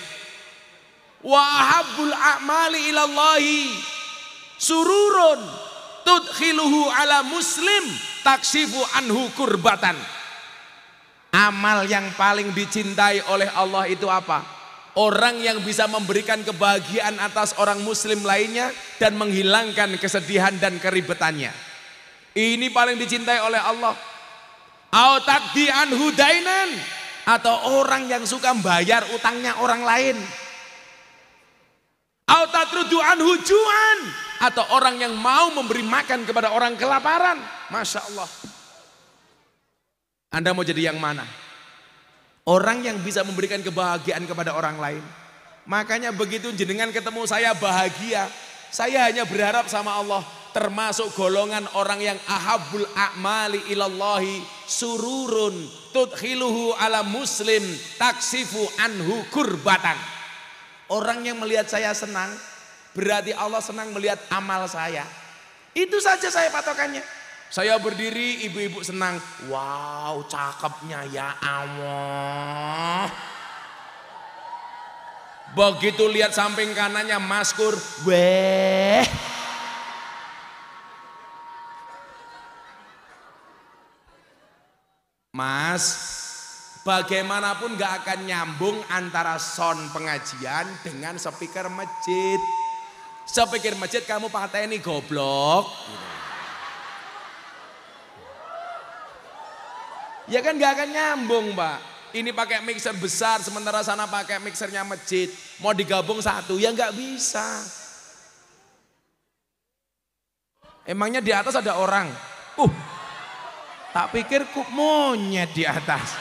wa ahabbul a'mali ilallahi sururun tudkhiluhu ala muslim taksifu anhu kurbatan amal yang paling dicintai oleh Allah itu apa? Orang yang bisa memberikan kebahagiaan atas orang muslim lainnya dan menghilangkan kesedihan dan keribetannya. Ini paling dicintai oleh Allah atau orang yang suka membayar utangnya orang lain. atau orang yang mau memberi makan kepada orang kelaparan. Masya Allah. Anda mau jadi yang mana? Orang yang bisa memberikan kebahagiaan kepada orang lain. Makanya begitu jenengan ketemu saya bahagia. Saya hanya berharap sama Allah termasuk golongan orang yang ahabul a'mali ilallahi sururun tuthiluhu ala muslim taksifu anhu kurbatan orang yang melihat saya senang berarti Allah senang melihat amal saya itu saja saya patokannya saya berdiri ibu-ibu senang wow cakepnya ya Allah begitu lihat samping kanannya maskur weh Mas, bagaimanapun gak akan nyambung antara sound pengajian dengan speaker masjid. Speaker masjid kamu pakai ini goblok. Ya kan gak akan nyambung pak. Ini pakai mixer besar sementara sana pakai mixernya masjid. Mau digabung satu ya gak bisa. Emangnya di atas ada orang. Uh Tak pikir kok monyet di atas.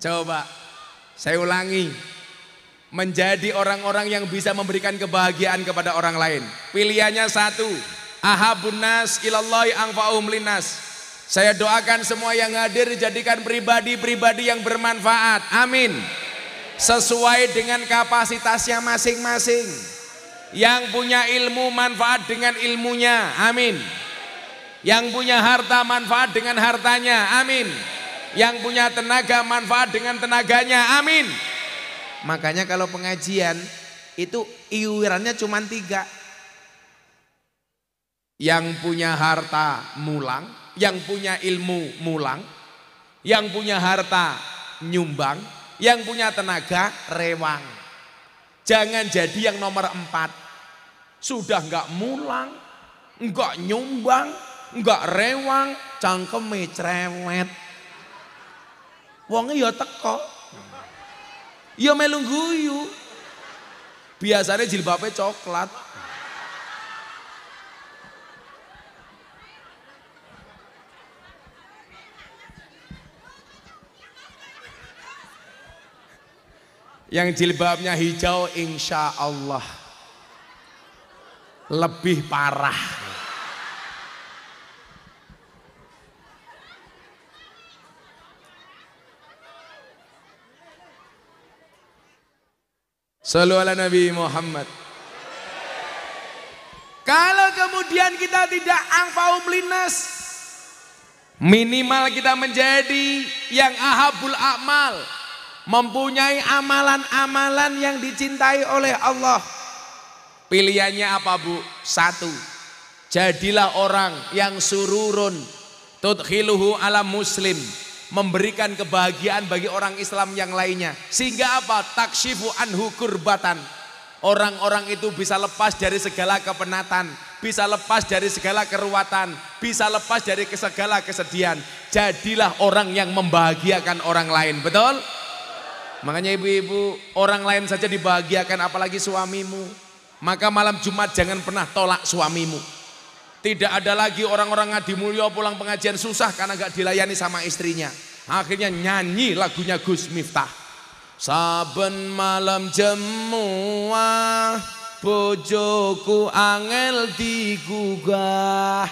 Coba saya ulangi, menjadi orang-orang yang bisa memberikan kebahagiaan kepada orang lain. Pilihannya satu, ahabun nas ilallahi angfa'um linas. Saya doakan semua yang hadir jadikan pribadi-pribadi yang bermanfaat. Amin. Sesuai dengan kapasitasnya masing-masing. Yang punya ilmu manfaat dengan ilmunya. Amin. Yang punya harta manfaat dengan hartanya. Amin. Yang punya tenaga manfaat dengan tenaganya. Amin. Makanya kalau pengajian itu iurannya cuma tiga yang punya harta mulang, yang punya ilmu mulang, yang punya harta nyumbang, yang punya tenaga rewang. Jangan jadi yang nomor empat. Sudah nggak mulang, nggak nyumbang, nggak rewang, cangkeme cerewet. Wongnya ya teko. Ya melungguyu. Biasanya jilbabnya coklat. Yang jilbabnya hijau insya Allah lebih parah. Salam ala Nabi Muhammad. Kalau kemudian kita tidak angfaum melinas minimal kita menjadi yang ahabul akmal, mempunyai amalan-amalan yang dicintai oleh Allah. Pilihannya apa bu? Satu, jadilah orang yang sururun, tudkhiluhu alam muslim, memberikan kebahagiaan bagi orang Islam yang lainnya. Sehingga apa? Taksyifu anhu kurbatan. Orang-orang itu bisa lepas dari segala kepenatan, bisa lepas dari segala keruatan, bisa lepas dari segala kesedihan. Jadilah orang yang membahagiakan orang lain, betul? Makanya ibu-ibu, orang lain saja dibahagiakan apalagi suamimu. Maka malam Jumat jangan pernah tolak suamimu. Tidak ada lagi orang-orang ngadi mulia pulang pengajian susah karena gak dilayani sama istrinya. Akhirnya nyanyi lagunya Gus Miftah. Saben malam jemua ah, bojoku angel digugah.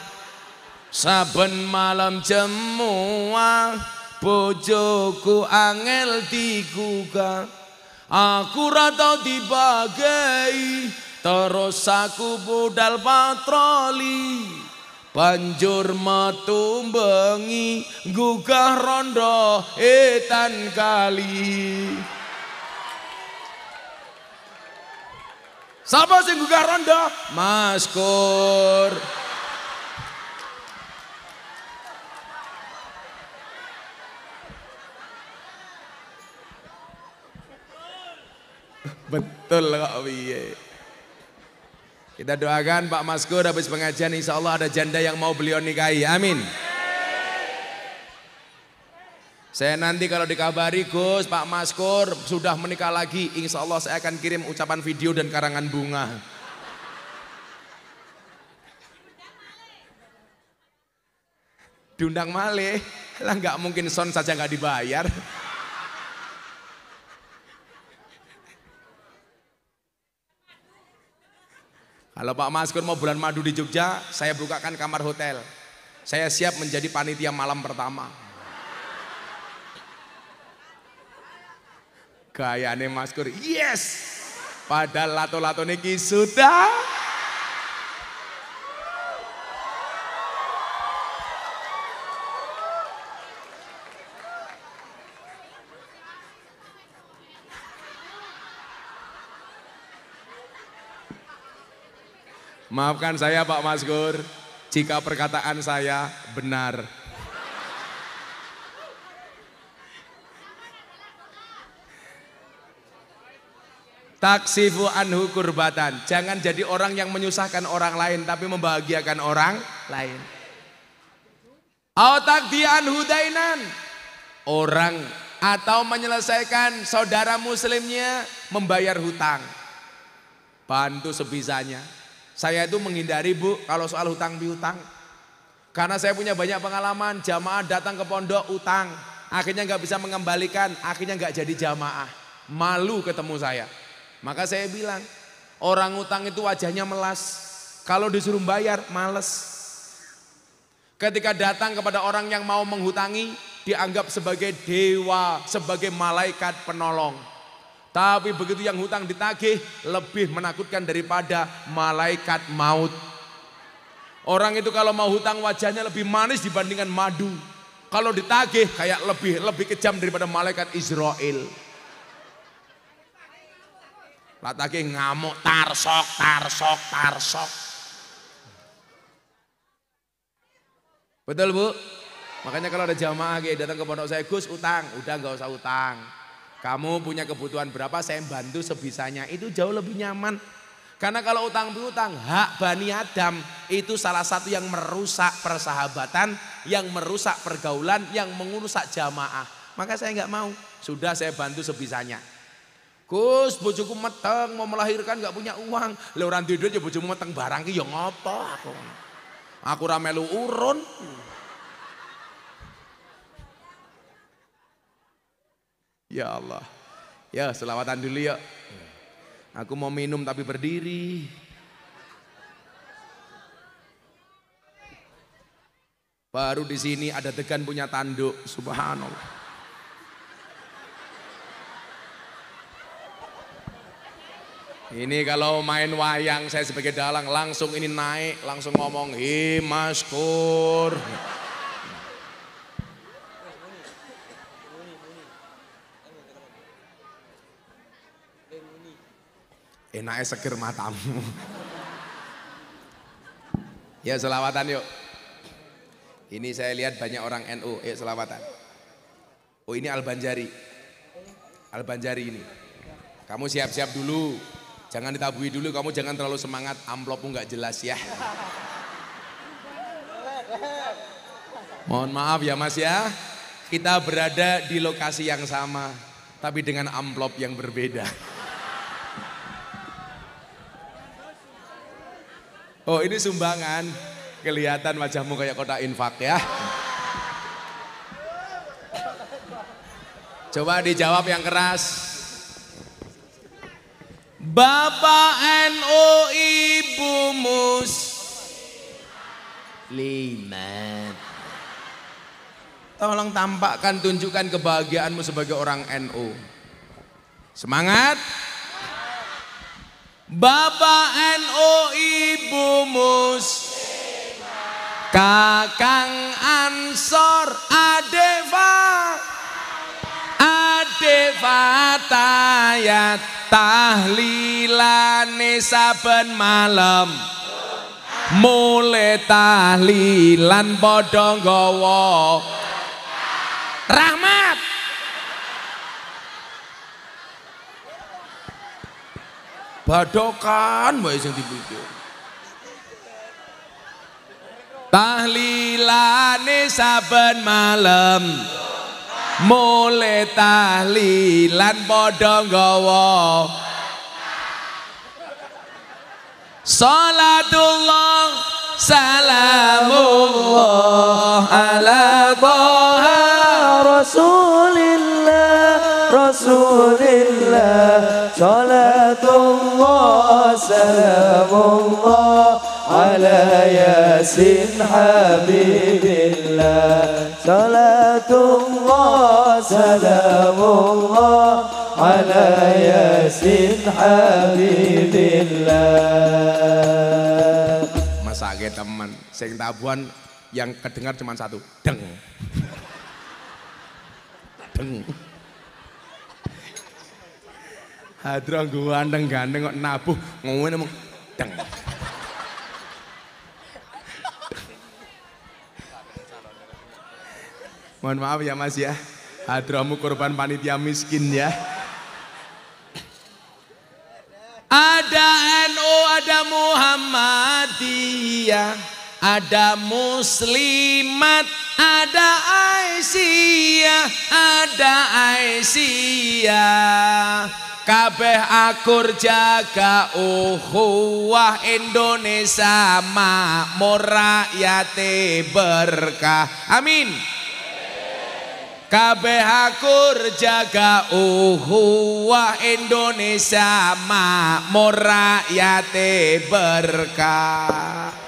Saben malam jemua ah, Bojoku angel dikuka Aku rata dibagai Terus aku budal patroli Panjur matumbengi Gugah rondo etan kali Siapa sih gugah rondo? Maskur betul kok biye, Kita doakan Pak Maskur habis pengajian insya Allah ada janda yang mau beliau nikahi. Amin. Saya nanti kalau dikabari Gus Pak Maskur sudah menikah lagi Insya Allah saya akan kirim ucapan video dan karangan bunga Diundang Male Lah nggak mungkin son saja nggak dibayar Kalau Pak Maskur mau bulan madu di Jogja, saya bukakan kamar hotel. Saya siap menjadi panitia malam pertama. Gayane Maskur, yes! Padahal lato-lato niki sudah. Maafkan saya Pak Maskur, jika perkataan saya benar. Taksifu anhu kurbatan. Jangan jadi orang yang menyusahkan orang lain tapi membahagiakan orang lain. Au takdi anhu Orang atau menyelesaikan saudara muslimnya membayar hutang. Bantu sebisanya. Saya itu menghindari bu kalau soal hutang piutang. Karena saya punya banyak pengalaman jamaah datang ke pondok utang. Akhirnya nggak bisa mengembalikan, akhirnya nggak jadi jamaah. Malu ketemu saya. Maka saya bilang orang utang itu wajahnya melas. Kalau disuruh bayar males. Ketika datang kepada orang yang mau menghutangi dianggap sebagai dewa, sebagai malaikat penolong. Tapi begitu yang hutang ditagih lebih menakutkan daripada malaikat maut. Orang itu kalau mau hutang wajahnya lebih manis dibandingkan madu. Kalau ditagih kayak lebih lebih kejam daripada malaikat Israel. Latagih ngamuk tarsok tarsok tarsok. Betul bu? Makanya kalau ada jamaah kayak datang ke pondok saya Gus utang, udah nggak usah utang. Kamu punya kebutuhan berapa saya bantu sebisanya. Itu jauh lebih nyaman. Karena kalau utang piutang hak Bani Adam itu salah satu yang merusak persahabatan, yang merusak pergaulan, yang mengurusak jamaah. Maka saya nggak mau. Sudah saya bantu sebisanya. Gus, bojoku meteng mau melahirkan nggak punya uang. Leuran tidur ya bojomu meteng barang ki ya ngopo aku. Aku ramelu urun. Ya Allah. Ya selawatan dulu ya. Aku mau minum tapi berdiri. Baru di sini ada degan punya tanduk, subhanallah. Ini kalau main wayang saya sebagai dalang langsung ini naik, langsung ngomong himaskur. Hey, enaknya seger matamu. ya selawatan yuk. Ini saya lihat banyak orang NU, Ya selawatan. Oh ini Al Banjari. Al Banjari ini. Kamu siap-siap dulu. Jangan ditabui dulu, kamu jangan terlalu semangat. Amplopmu nggak jelas ya. Mohon maaf ya mas ya. Kita berada di lokasi yang sama. Tapi dengan amplop yang berbeda. Oh ini sumbangan. Kelihatan wajahmu kayak kota infak ya. Coba dijawab yang keras. Bapak NU Ibu Mus lima. Tolong tampakkan tunjukkan kebahagiaanmu sebagai orang NU. Semangat. Bapak NU Ibu Mus Kakang Ansor Adeva Adeva Tayat Tahlilan saben malam mulai tahlilan padha Rahmat badokan wae sing dipikir tahlilane saben malam mulai tahlilan padha gawa. Salatullah salamullah ala toha rasulillah rasulillah salatullah سلام الله على ياسين حبيب الله صلاة الله سلام الله على ياسين حبيب الله masake teman sing tabuhan yang kedengar cuma satu deng deng Hadro gandeng gandeng kok nabuh ngomongin emang deng. Mohon maaf ya mas ya. Hadromu korban panitia miskin ya. Ada NU, NO, ada Muhammadiyah ada muslimat, ada Aisyah, ada Aisyah. Kabeh akur jaga uhuwah Indonesia makmur rakyat berkah. Amin. Kabeh akur jaga uhuwah Indonesia makmur rakyat berkah.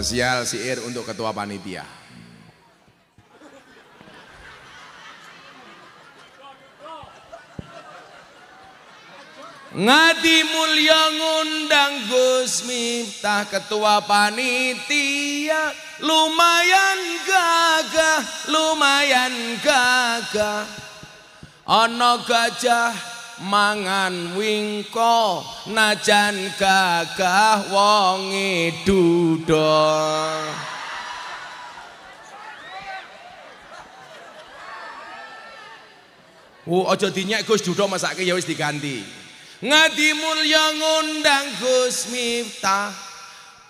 sosial syair untuk ketua panitia. Ngadi mulia ngundang Gus Miftah ketua panitia lumayan gagah lumayan gagah ono gajah mangan wingko najan gagah wonge dudol oh, Wo aja dinyek Gus Dudho masake ya wis diganti. Ngadi ngundang Gus Miftah.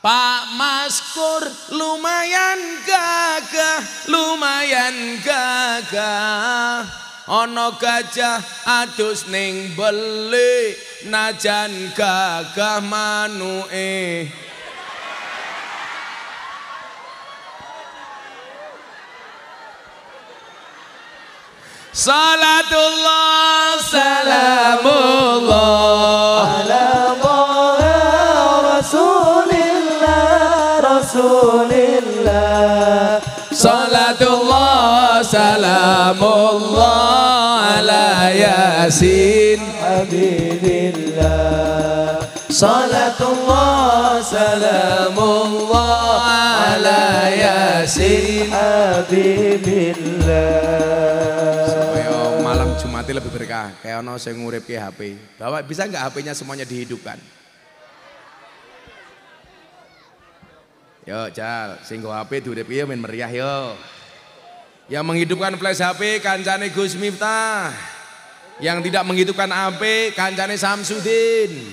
Pak Maskur lumayan gagah, lumayan gagah. Ono gajah adus ning beli najan gagah manuke Salatullah salamullah ala Rasulillah Rasulillah Salatullah salamullah billah supaya malam Jumat lebih berkah kayak ono sing nguripke HP bawa bisa nggak HP-nya semuanya dihidupkan Yo, Jal, singgo HP durip iya main meriah yo. Yang menghidupkan flash HP kancane Gus Miftah. Yang tidak menghidupkan HP kancane Samsudin.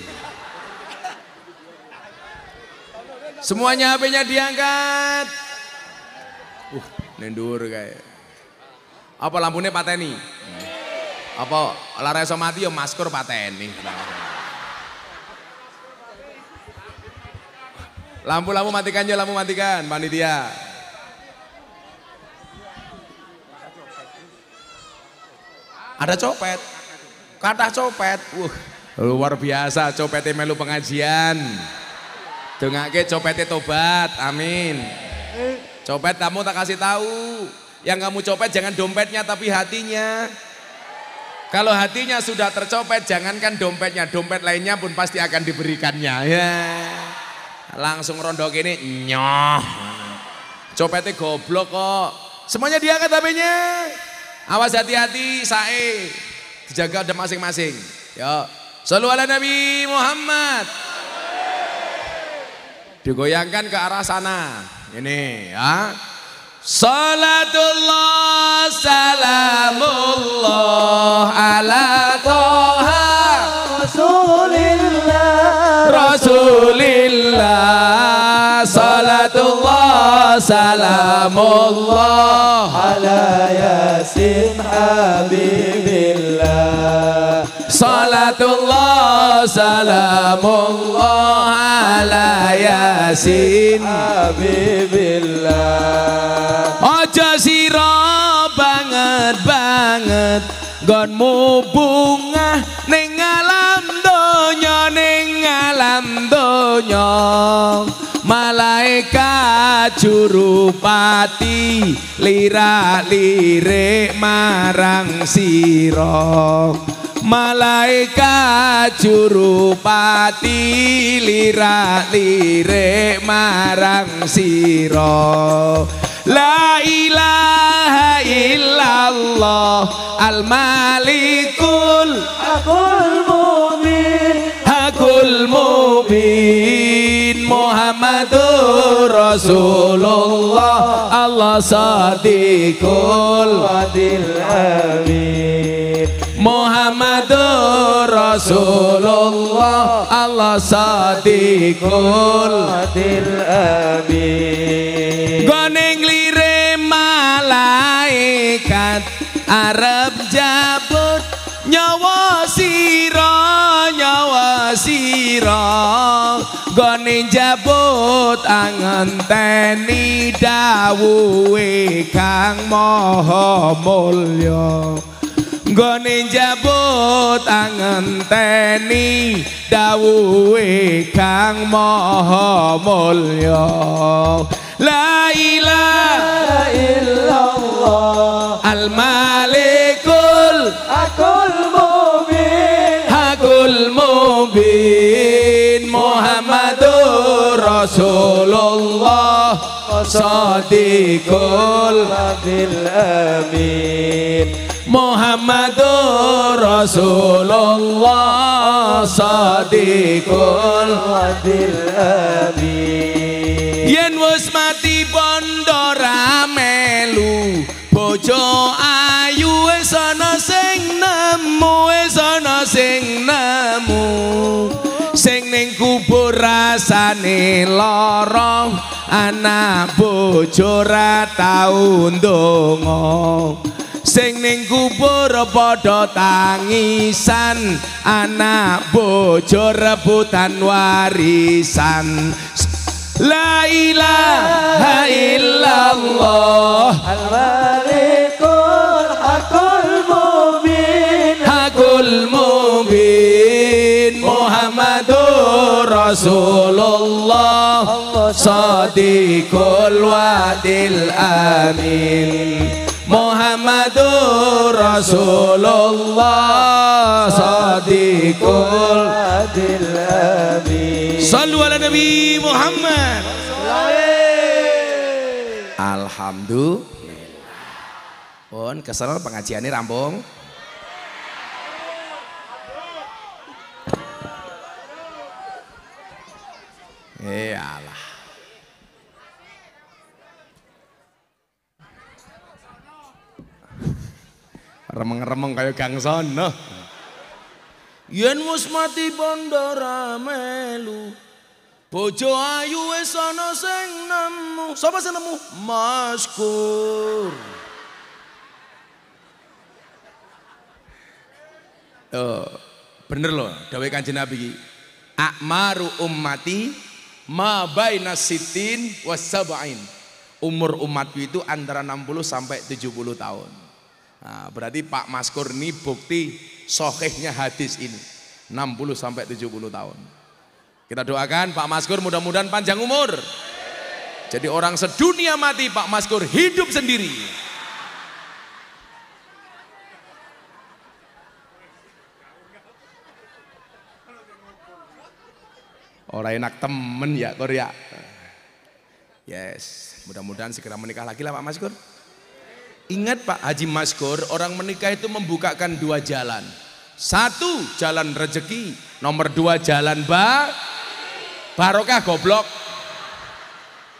Semuanya HP-nya diangkat. Uh. Nendur kayak. Apa lampunya pateni? Apa lara iso mati ya maskur pateni. Lampu-lampu matikan ya lampu matikan panitia. Ada copet. Kata copet. uh luar biasa copetnya melu pengajian. dengake copetnya tobat. Amin. Copet kamu tak kasih tahu. Yang kamu copet jangan dompetnya tapi hatinya. Kalau hatinya sudah tercopet jangankan dompetnya, dompet lainnya pun pasti akan diberikannya. Ya. Langsung rondo gini nyoh. Copetnya goblok kok. Semuanya dia kan tapinya. Awas hati-hati, sae. Dijaga ada masing-masing. Yo. Selalu ala Nabi Muhammad. Digoyangkan ke arah sana. Ini ya. Salatullah salamullah ala toha Rasulillah Rasulillah Salatullah salamullah ala yasin habibillah سلام الله على ياسين حبيب الله أجازيرا banget banget gonmu bunga ning alam donya ning alam donya malaik jurupati lirak lirik marang siro Malaika jurupati lirak lirik marang siro la ilaha illallah al malikul hakul mubin hakul mubin Muhammadur Rasulullah Allah sadiqul wadil amin Muhammadur Rasulullah Allah sadiqul wadil amin Goning lire malaikat Arab jabut nyawa siro nyawa siro Goni jabut angen teni dawuwe kang maha mulyo Goni jabut angen teni dawuwe kang maha mulyo La ilaha illallah al malikul akul الله صديق الحق الأمين محمد رسول الله صديق الحق الأمين ينوس rasane loro anak bujo ra tau ndonga sing ning kubur padha tangisan anak bujo rebutan warisan Lailahaillallah ilaha Rasulullah Sadiqul Wadil Amin Muhammadur Rasulullah Sadiqul Adil Amin Sallu ala Nabi Muhammad Alhamdulillah Pun pengajian ini rampung Iyalah. Remeng-remeng kayak gang sono. Yen wis mati bondo melu. Bojo ayu wis ana sing nemu. Sapa sing nemu? Maskur. Oh, bener loh, dawai kanjeng Nabi Akmaru ummati Mabaina sitin wasabain. Umur umatku itu antara 60 sampai 70 tahun. Nah, berarti Pak Maskur ini bukti sohehnya hadis ini. 60 sampai 70 tahun. Kita doakan Pak Maskur mudah-mudahan panjang umur. Jadi orang sedunia mati Pak Maskur hidup sendiri. Orang enak temen ya Korea. Ya. Yes, mudah-mudahan segera menikah lagi lah Pak Maskur. Ingat Pak Haji Maskur, orang menikah itu membukakan dua jalan. Satu, jalan rezeki. Nomor dua, jalan ba barokah goblok.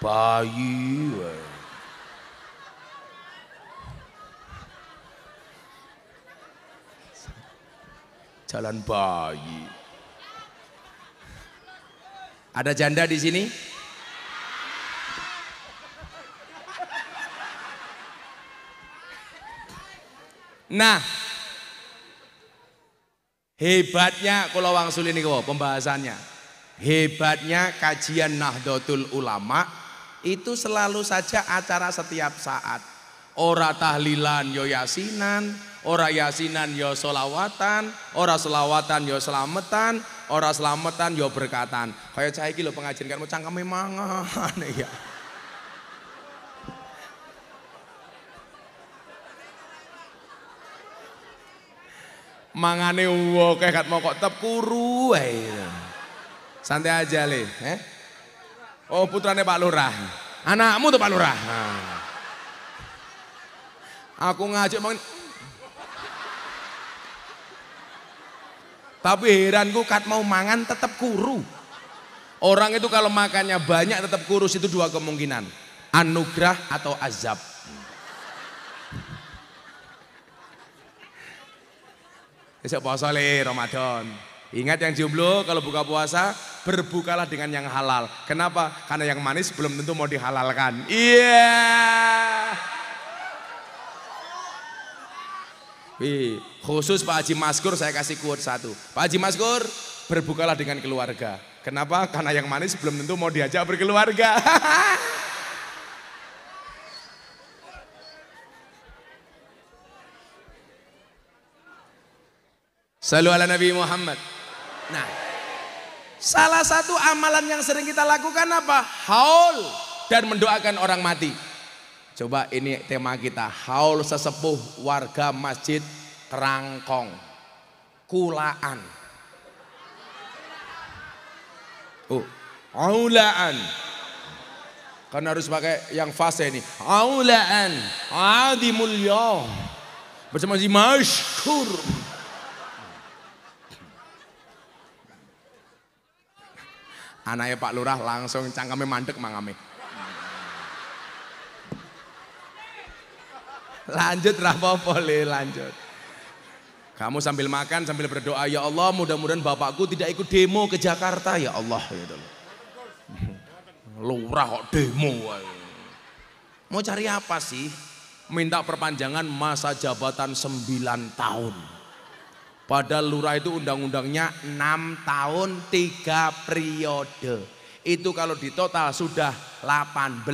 Bayi. Jalan bayi. Ada janda di sini? Nah, hebatnya kalau wangsul ini kok pembahasannya. Hebatnya kajian Nahdlatul Ulama itu selalu saja acara setiap saat. Ora tahlilan yo ya yasinan, ora yasinan yo ya solawatan, ora solawatan yo ya selametan, ora selametan ya berkatan. Kayak cah iki lho pengajian kan cangkeme mangan ya. Mangane uwo kayak kat mau kok tep kuru Santai aja le, eh? Oh putrane Pak Lurah. Anakmu tuh Pak Lurah. Nah. Aku ngajak main Tapi heranku kat mau mangan tetap kuru. Orang itu kalau makannya banyak tetap kurus itu dua kemungkinan. Anugerah atau azab. Besok puasa le Ramadan. Ingat yang jomblo kalau buka puasa berbukalah dengan yang halal. Kenapa? Karena yang manis belum tentu mau dihalalkan. Iya. Yeah. Wih, khusus Pak Haji Maskur saya kasih quote satu. Pak Haji Maskur, berbukalah dengan keluarga. Kenapa? Karena yang manis belum tentu mau diajak berkeluarga. Salam ala Nabi Muhammad. Nah, salah satu amalan yang sering kita lakukan apa? Haul dan mendoakan orang mati. Coba ini tema kita, haul sesepuh warga masjid Terangkong. Kulaan. Oh, aulaan. Karena harus pakai yang fase ini. Aulaan, adi mulia. Bersama si masyur. Anaknya Pak Lurah langsung cangkame mandek mangame. lanjut rapopo le lanjut kamu sambil makan sambil berdoa ya Allah mudah-mudahan bapakku tidak ikut demo ke Jakarta ya Allah gitu Allah lurah kok demo mau cari apa sih minta perpanjangan masa jabatan 9 tahun padahal lurah itu undang-undangnya 6 tahun 3 periode itu kalau di total sudah 18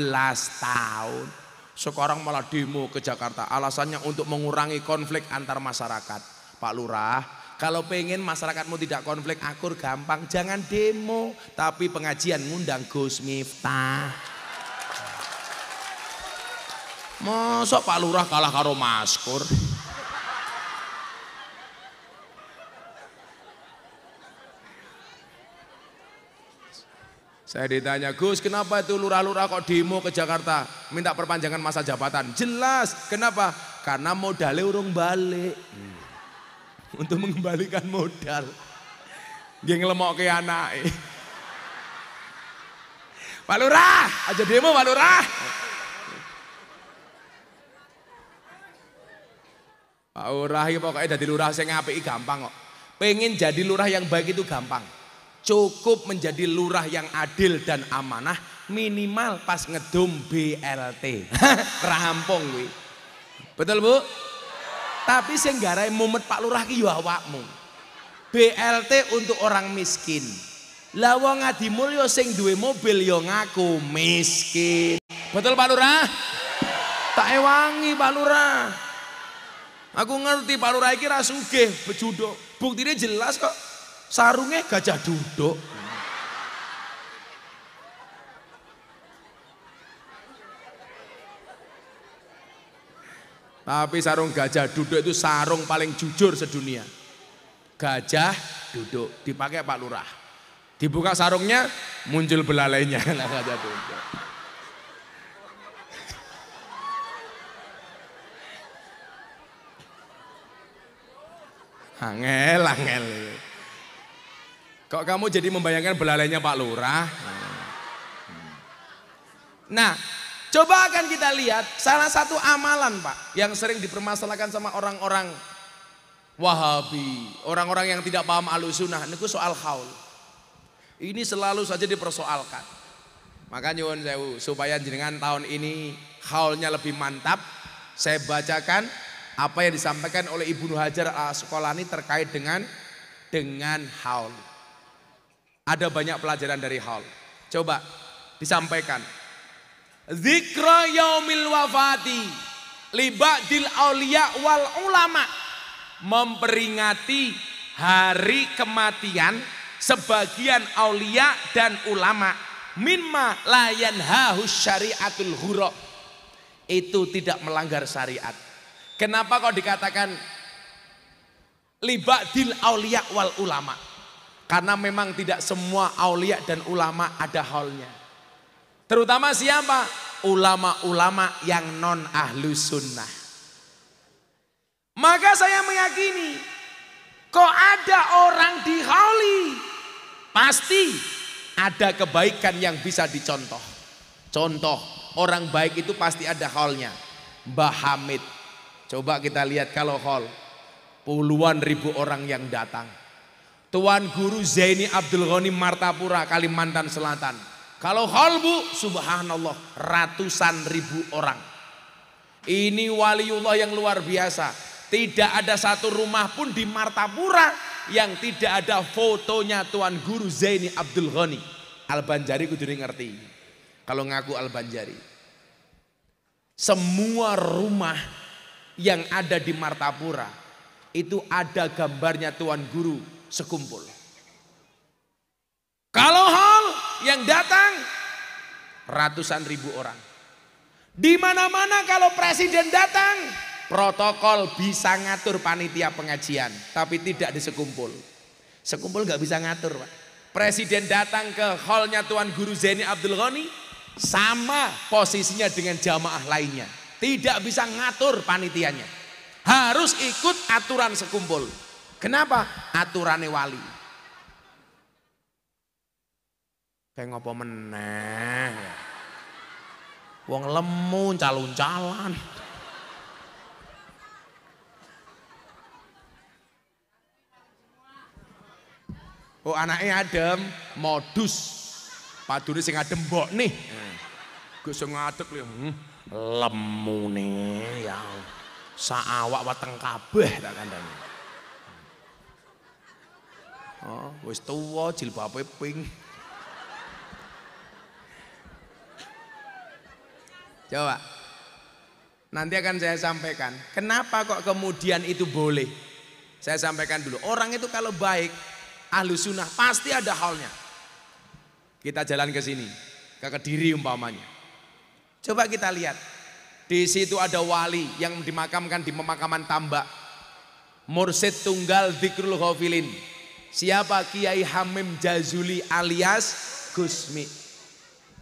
tahun sekarang malah demo ke Jakarta. Alasannya untuk mengurangi konflik antar masyarakat. Pak Lurah, kalau pengen masyarakatmu tidak konflik akur gampang. Jangan demo, tapi pengajian ngundang Gus Miftah. Masa Pak Lurah kalah karo maskur. Saya ditanya, Gus kenapa itu lurah-lurah kok demo ke Jakarta? Minta perpanjangan masa jabatan. Jelas, kenapa? Karena modalnya urung balik. Hmm. Untuk mengembalikan modal. Dia ngelemok ke anak. Pak Lurah, aja demo Pak Lurah. Pak Lurah pokoknya jadi lurah saya ngapain gampang kok. Pengen jadi lurah yang baik itu gampang. Cukup menjadi lurah yang adil dan amanah minimal pas ngedum BLT. Rampung wi, Betul, Bu? Tapi senggarai garai mumet Pak Lurah ki BLT untuk orang miskin. lawang ngadi mulio sing duwe mobil yo ngaku miskin. Betul Pak Lurah? Tak ewangi Pak Lurah. Aku ngerti Pak Lurah iki rasuge bejudo. buktinya jelas kok sarungnya gajah duduk. Tapi sarung gajah duduk itu sarung paling jujur sedunia. Gajah duduk dipakai Pak Lurah. Dibuka sarungnya muncul belalainya nah, gajah duduk. Angel, angel. Kok kamu jadi membayangkan belalainya Pak Lurah? Nah, coba akan kita lihat salah satu amalan Pak yang sering dipermasalahkan sama orang-orang Wahabi, orang-orang yang tidak paham alusunah, niku soal haul. Ini selalu saja dipersoalkan. Maka nyuwun sewu supaya jenengan tahun ini haulnya lebih mantap, saya bacakan apa yang disampaikan oleh Ibu Hajar sekolah ini terkait dengan dengan haul. Ada banyak pelajaran dari hal. Coba disampaikan. Zikra yaumil wafati libadil aulia wal ulama memperingati hari kematian sebagian aulia dan ulama mimma layan hahus syariatul huro itu tidak melanggar syariat kenapa kok dikatakan libadil aulia wal ulama karena memang tidak semua aulia dan ulama ada haulnya. Terutama siapa? Ulama-ulama yang non ahlu sunnah. Maka saya meyakini, kok ada orang di hauli? Pasti ada kebaikan yang bisa dicontoh. Contoh, orang baik itu pasti ada haulnya. Mbah Hamid. Coba kita lihat kalau haul. Puluhan ribu orang yang datang Tuan Guru Zaini Abdul Ghani Martapura Kalimantan Selatan. Kalau bu, subhanallah ratusan ribu orang. Ini waliullah yang luar biasa. Tidak ada satu rumah pun di Martapura yang tidak ada fotonya Tuan Guru Zaini Abdul Ghani. Al-Banjari kudu ngerti. Kalau ngaku Al-Banjari. Semua rumah yang ada di Martapura itu ada gambarnya Tuan Guru sekumpul. Kalau hal yang datang ratusan ribu orang. Di mana-mana kalau presiden datang, protokol bisa ngatur panitia pengajian, tapi tidak disekumpul. sekumpul. Sekumpul nggak bisa ngatur, Pak. Presiden datang ke hallnya Tuan Guru Zaini Abdul Ghani, sama posisinya dengan jamaah lainnya. Tidak bisa ngatur panitianya. Harus ikut aturan sekumpul. Kenapa? Aturane wali. Kayak ngopo meneh. Ya. Wong lemu calon calan Oh anaknya adem, modus. Padune sing adem mbok nih. Gue sing ngadeg lho. Hmm. nih ya. Saawak weteng kabeh tak kandhani. Oh, wis tuwa jilbabe pink. Coba. Nanti akan saya sampaikan, kenapa kok kemudian itu boleh? Saya sampaikan dulu. Orang itu kalau baik, ahlu sunnah pasti ada halnya. Kita jalan ke sini, ke Kediri umpamanya. Coba kita lihat. Di situ ada wali yang dimakamkan di pemakaman tambak. Mursid tunggal zikrul ghafilin. Siapa Kiai Hamim Jazuli alias Gusmi.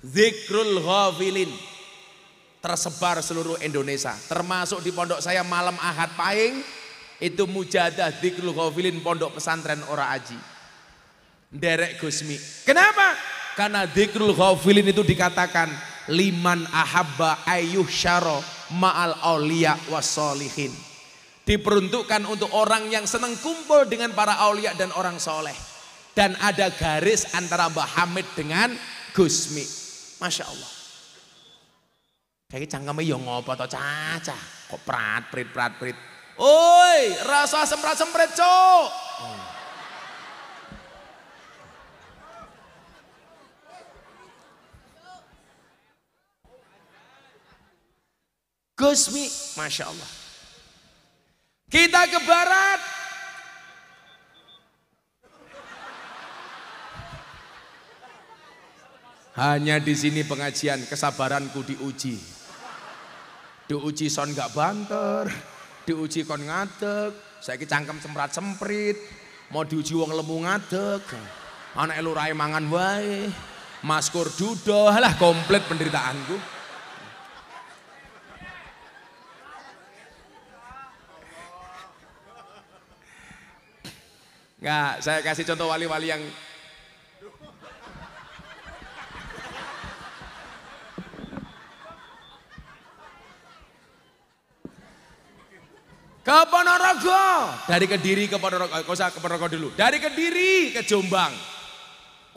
Zikrul Ghafilin tersebar seluruh Indonesia. Termasuk di pondok saya malam Ahad Pahing itu mujadah Zikrul Ghafilin pondok pesantren Ora Aji. Derek Gusmi. Kenapa? Karena Zikrul Ghafilin itu dikatakan liman ahabba ayuh syaro ma'al awliya wasolihin diperuntukkan untuk orang yang senang kumpul dengan para aulia dan orang soleh. Dan ada garis antara Mbah Hamid dengan Gusmi. Masya Allah. kayaknya cangkeme yang ngopo atau caca. Kok prat prit prat prit. Oi, rasa semprat sempret cok. Gusmi, Masya Allah. Kita ke barat. Hanya di sini pengajian kesabaranku diuji. Diuji son gak banter, diuji kon ngadeg, saya cangkem semrat semprit, mau diuji wong lemu ngadeg. Anak elurai mangan wae, maskur dudo, lah komplit penderitaanku. Enggak, saya kasih contoh wali-wali yang ke Ponorogo dari Kediri ke Ponorogo eh, kau usah ke Ponorogo dulu dari Kediri ke Jombang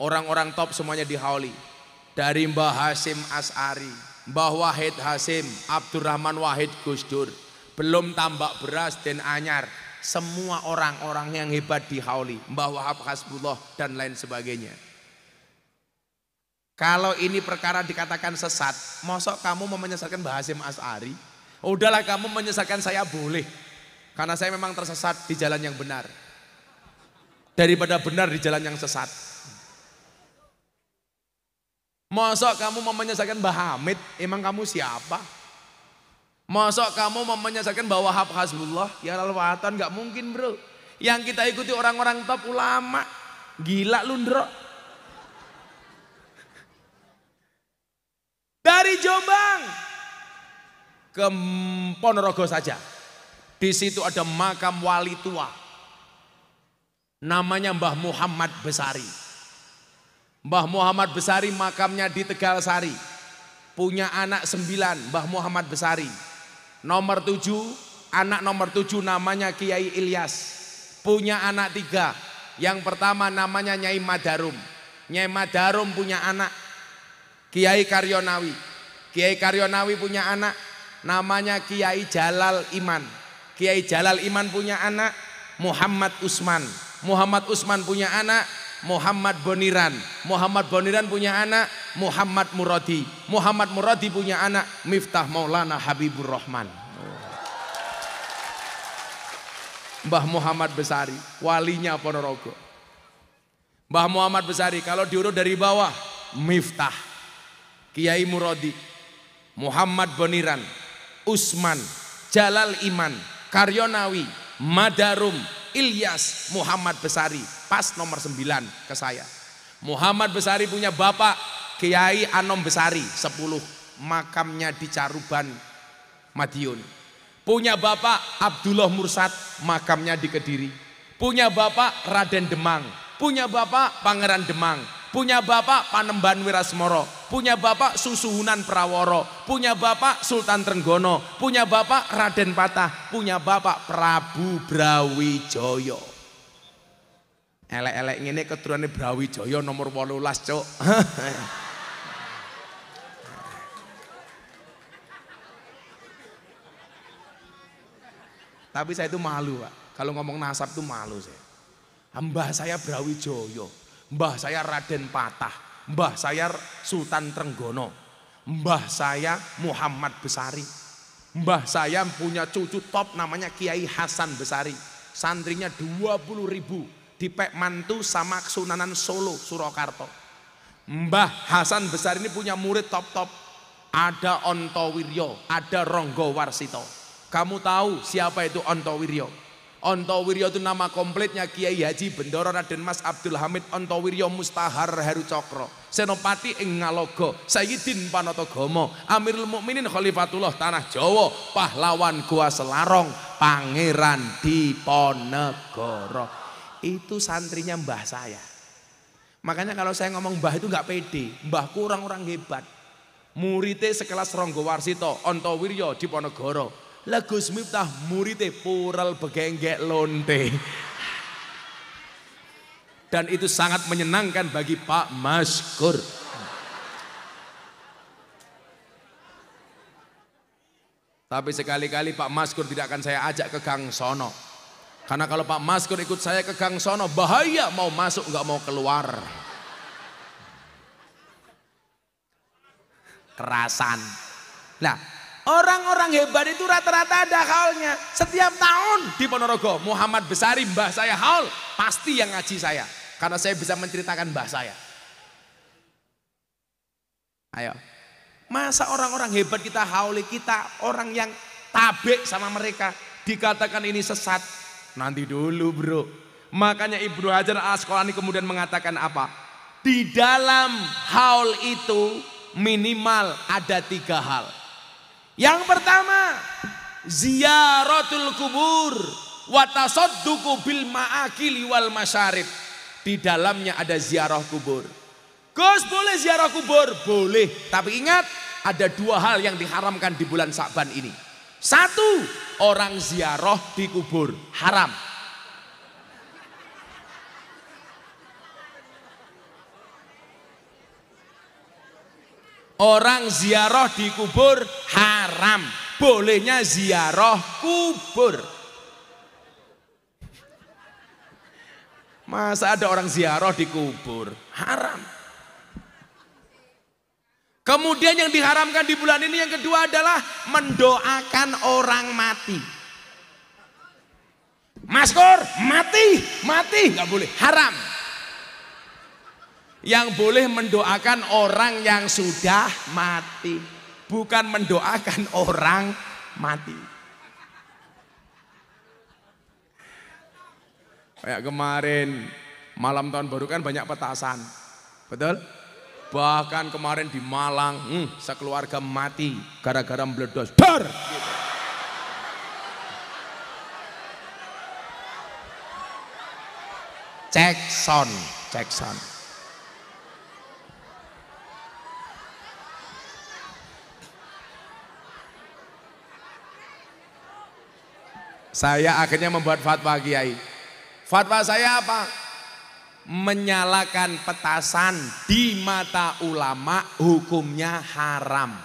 orang-orang top semuanya di dihauli dari Mbah Hasim Asari Mbah Wahid Hasim Abdurrahman Wahid Gusdur belum tambak beras dan anyar semua orang-orang yang hebat di Hauli, Mbah Wahab Hasbullah dan lain sebagainya. Kalau ini perkara dikatakan sesat, mosok kamu mau menyesatkan Mbah Hasim As'ari? Udahlah kamu menyesatkan saya boleh. Karena saya memang tersesat di jalan yang benar. Daripada benar di jalan yang sesat. Mosok kamu mau menyesatkan Mbah Hamid, emang kamu siapa? Masa kamu mau bahwa hab hasbullah, ya lalwatan nggak mungkin bro. Yang kita ikuti orang-orang top ulama, gila lundro Dari Jombang ke Ponorogo saja. Di situ ada makam wali tua. Namanya Mbah Muhammad Besari. Mbah Muhammad Besari makamnya di Tegal Sari. Punya anak sembilan, Mbah Muhammad Besari Nomor tujuh, anak nomor tujuh namanya Kiai Ilyas. Punya anak tiga. Yang pertama namanya Nyai Madarum. Nyai Madarum punya anak. Kiai Karyonawi. Kiai Karyonawi punya anak. Namanya Kiai Jalal Iman. Kiai Jalal Iman punya anak. Muhammad Usman. Muhammad Usman punya anak. Muhammad Boniran. Muhammad Boniran punya anak Muhammad Muradi. Muhammad Muradi punya anak Miftah Maulana Habibur Rahman. Oh. Mbah Muhammad Besari, walinya Ponorogo. Mbah Muhammad Besari, kalau diurut dari bawah, Miftah, Kiai Muradi, Muhammad Boniran, Usman, Jalal Iman, Karyonawi, Madarum, Ilyas Muhammad Besari pas nomor 9 ke saya Muhammad Besari punya bapak Kiai Anom Besari 10 makamnya di Caruban Madiun punya bapak Abdullah Mursad makamnya di Kediri punya bapak Raden Demang punya bapak Pangeran Demang Punya bapak Panembahan Wirasmoro, punya bapak Susuhunan Praworo, punya bapak Sultan Trenggono, punya bapak Raden Patah, punya bapak Prabu Brawijoyo. Elek-elek ini keturunan Brawijoyo nomor 18, Cok. Tapi saya itu malu, Pak. Kalau ngomong nasab itu malu saya. Hamba saya Brawijoyo. Mbah saya Raden Patah, Mbah saya Sultan Trenggono, Mbah saya Muhammad Besari. Mbah saya punya cucu top namanya Kiai Hasan Besari. Santrinya 20 ribu di Mantu sama Sunanan Solo, Surakarta. Mbah Hasan Besari ini punya murid top-top. Ada Wiryo, ada Ronggo Warsito. Kamu tahu siapa itu Wiryo? Ontowiryo itu nama komplitnya Kiai Haji Bendoro Raden Mas Abdul Hamid Ontowiryo Mustahar Haru Cokro Senopati ing Sayyidin Panotogomo Amirul Mukminin Khalifatullah Tanah Jawa pahlawan gua Selarong Pangeran Diponegoro itu santrinya mbah saya makanya kalau saya ngomong mbah itu nggak pede Mbah kurang orang hebat muridnya sekelas Ronggo Warsito Ontowiryo Diponegoro lagu Gus Miftah murite pural begenggek lonte. Dan itu sangat menyenangkan bagi Pak Maskur. Tapi sekali-kali Pak Maskur tidak akan saya ajak ke Gang Sono. Karena kalau Pak Maskur ikut saya ke Gang Sono bahaya mau masuk nggak mau keluar. Kerasan. Nah, Orang-orang hebat itu rata-rata ada haulnya. Setiap tahun di Ponorogo, Muhammad Besari, mbah saya haul, pasti yang ngaji saya. Karena saya bisa menceritakan mbah saya. Ayo. Masa orang-orang hebat kita hauli, kita orang yang tabek sama mereka. Dikatakan ini sesat. Nanti dulu bro. Makanya Ibnu Hajar Asqalani kemudian mengatakan apa? Di dalam haul itu minimal ada tiga hal. Yang pertama, ziaratul kubur watasadduqu bil ma'akili wal masyarib. Di dalamnya ada ziarah kubur. Gus boleh ziarah kubur? Boleh. Tapi ingat ada dua hal yang diharamkan di bulan Sa'ban ini. Satu, orang ziarah di kubur haram. Orang ziarah di kubur haram. Bolehnya ziarah kubur. Masa ada orang ziarah di kubur? Haram. Kemudian yang diharamkan di bulan ini yang kedua adalah mendoakan orang mati. Maskur, mati, mati, nggak boleh, haram yang boleh mendoakan orang yang sudah mati, bukan mendoakan orang mati. Kayak kemarin malam tahun baru kan banyak petasan. Betul? Bahkan kemarin di Malang, hmm, sekeluarga mati gara-gara meledos. Dar! Jackson Jackson Saya akhirnya membuat fatwa Kiai. Fatwa saya apa? Menyalakan petasan di mata ulama hukumnya haram.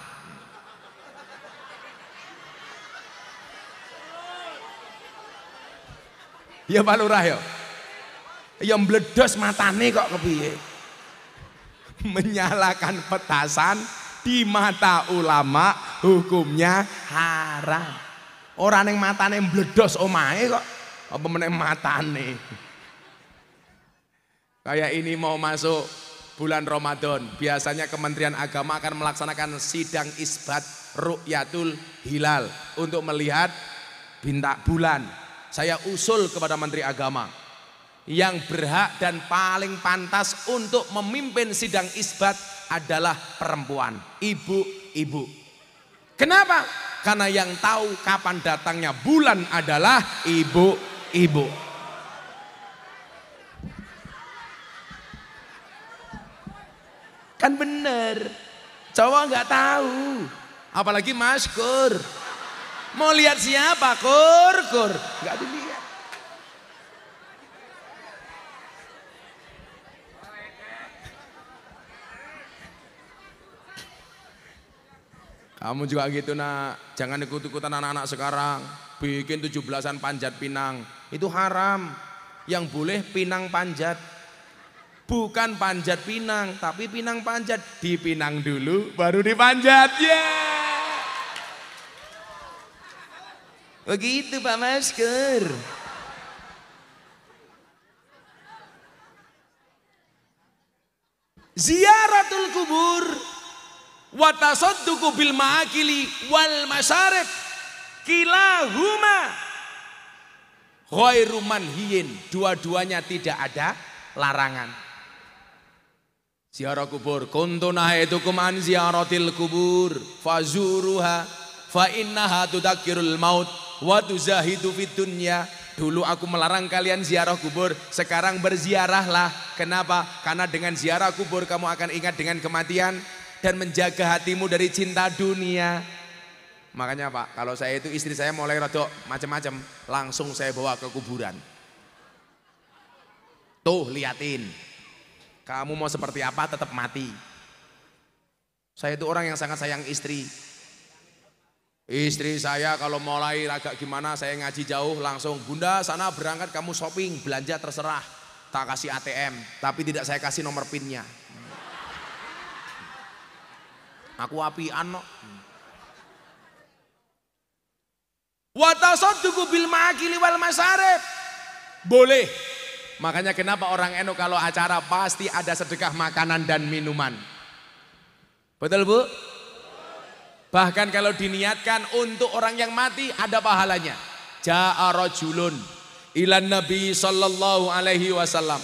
Ya Pak Lurah ya. Ya mbledos matane kok kepiye. Menyalakan petasan di mata ulama hukumnya haram. Orang yang matanya matane bledos omahe kok apa yang matane. Kayak ini mau masuk bulan Ramadan, biasanya Kementerian Agama akan melaksanakan sidang isbat rukyatul hilal untuk melihat bintang bulan. Saya usul kepada Menteri Agama yang berhak dan paling pantas untuk memimpin sidang isbat adalah perempuan, ibu-ibu. Kenapa? Karena yang tahu kapan datangnya bulan adalah ibu-ibu. Kan bener. Cowok nggak tahu. Apalagi maskur. Mau lihat siapa? Kur, kur. Nggak dilihat. Kamu juga gitu nak, jangan ikut-ikutan anak-anak sekarang. Bikin tujuh belasan panjat pinang, itu haram. Yang boleh pinang panjat, bukan panjat pinang, tapi pinang panjat. Dipinang dulu, baru dipanjat. Ya. Yeah! Begitu Pak Masker. Ziaratul kubur Watasadduku bil ma'akili wal masyarif kilahuma ghairu manhiyin. Dua-duanya tidak ada larangan. Ziarah kubur. Kuntuna haitukum an ziaratil kubur. Fazuruha. Fa innaha tudakirul maut. Wa tuzahidu fid dunya. Dulu aku melarang kalian ziarah kubur, sekarang berziarahlah. Kenapa? Karena dengan ziarah kubur kamu akan ingat dengan kematian, dan menjaga hatimu dari cinta dunia. Makanya Pak, kalau saya itu istri saya mulai rodok macam-macam, langsung saya bawa ke kuburan. Tuh liatin, kamu mau seperti apa tetap mati. Saya itu orang yang sangat sayang istri. Istri saya kalau mulai agak gimana saya ngaji jauh langsung bunda sana berangkat kamu shopping belanja terserah tak kasih ATM tapi tidak saya kasih nomor pinnya Aku api ano. Hmm. Watasot tasadduqu bil makili wal masarep. Boleh. Makanya kenapa orang Eno kalau acara pasti ada sedekah makanan dan minuman. Betul Bu? Bahkan kalau diniatkan untuk orang yang mati ada pahalanya. Ja'a rajulun ilan Nabi sallallahu alaihi wasallam.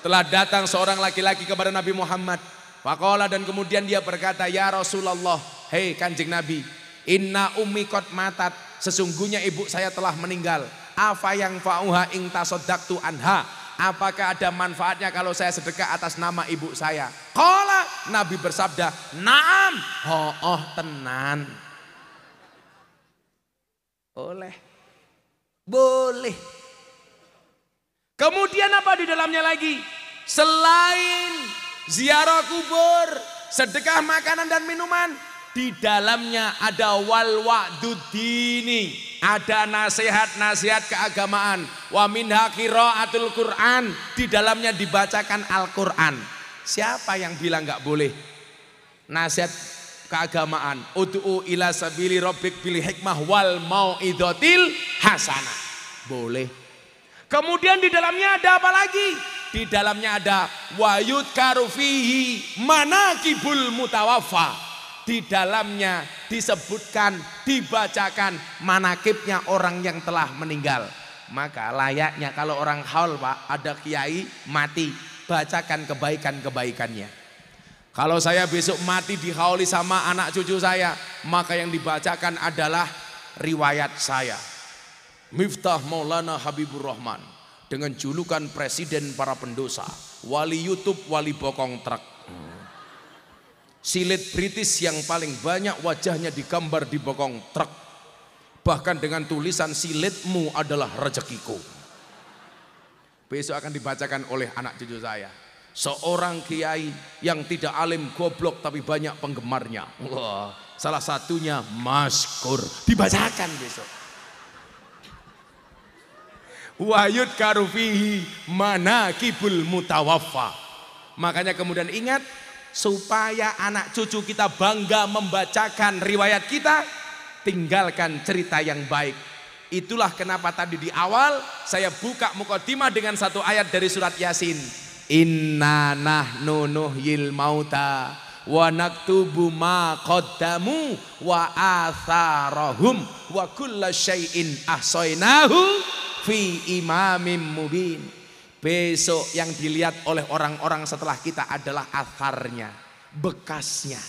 Telah datang seorang laki-laki kepada Nabi Muhammad Wakola dan kemudian dia berkata, Ya Rasulullah, hei kanjeng Nabi, inna ummi kot matat, sesungguhnya ibu saya telah meninggal. Apa yang fa'uha ing tasodaktu anha, apakah ada manfaatnya kalau saya sedekah atas nama ibu saya? Kola, Nabi bersabda, naam, hooh tenan. boleh, boleh. Kemudian apa di dalamnya lagi? Selain ziarah kubur, sedekah makanan dan minuman. Di dalamnya ada wal dini, ada nasihat-nasihat keagamaan. Wa hakiro atul Quran, di dalamnya dibacakan Al-Qur'an. Siapa yang bilang nggak boleh? Nasihat keagamaan. Ud'u ila sabili rabbik bil hikmah wal mau'idotil hasana Boleh. Kemudian di dalamnya ada apa lagi? Di dalamnya ada wayut karufihi manakibul mutawafa. Di dalamnya disebutkan, dibacakan manakibnya orang yang telah meninggal. Maka layaknya kalau orang haul pak ada kiai mati bacakan kebaikan-kebaikannya. Kalau saya besok mati dihauli sama anak cucu saya, maka yang dibacakan adalah riwayat saya. Miftah Maulana Habibur Rahman dengan julukan presiden para pendosa, wali YouTube, wali bokong truk. Silit British yang paling banyak wajahnya digambar di bokong truk. Bahkan dengan tulisan silitmu adalah rezekiku. Besok akan dibacakan oleh anak cucu saya. Seorang kiai yang tidak alim goblok tapi banyak penggemarnya. Wah, salah satunya Maskur. Dibacakan besok. Wayud karufihi mana kibul mutawaffa. Makanya kemudian ingat supaya anak cucu kita bangga membacakan riwayat kita, tinggalkan cerita yang baik. Itulah kenapa tadi di awal saya buka mukadimah dengan satu ayat dari surat Yasin. Inna nahnu nuhyil mauta wa naktubu ma qaddamu wa atharahum wa kulla syai'in ahsainahu fi imamim mubin. Besok yang dilihat oleh orang-orang setelah kita adalah akarnya, bekasnya.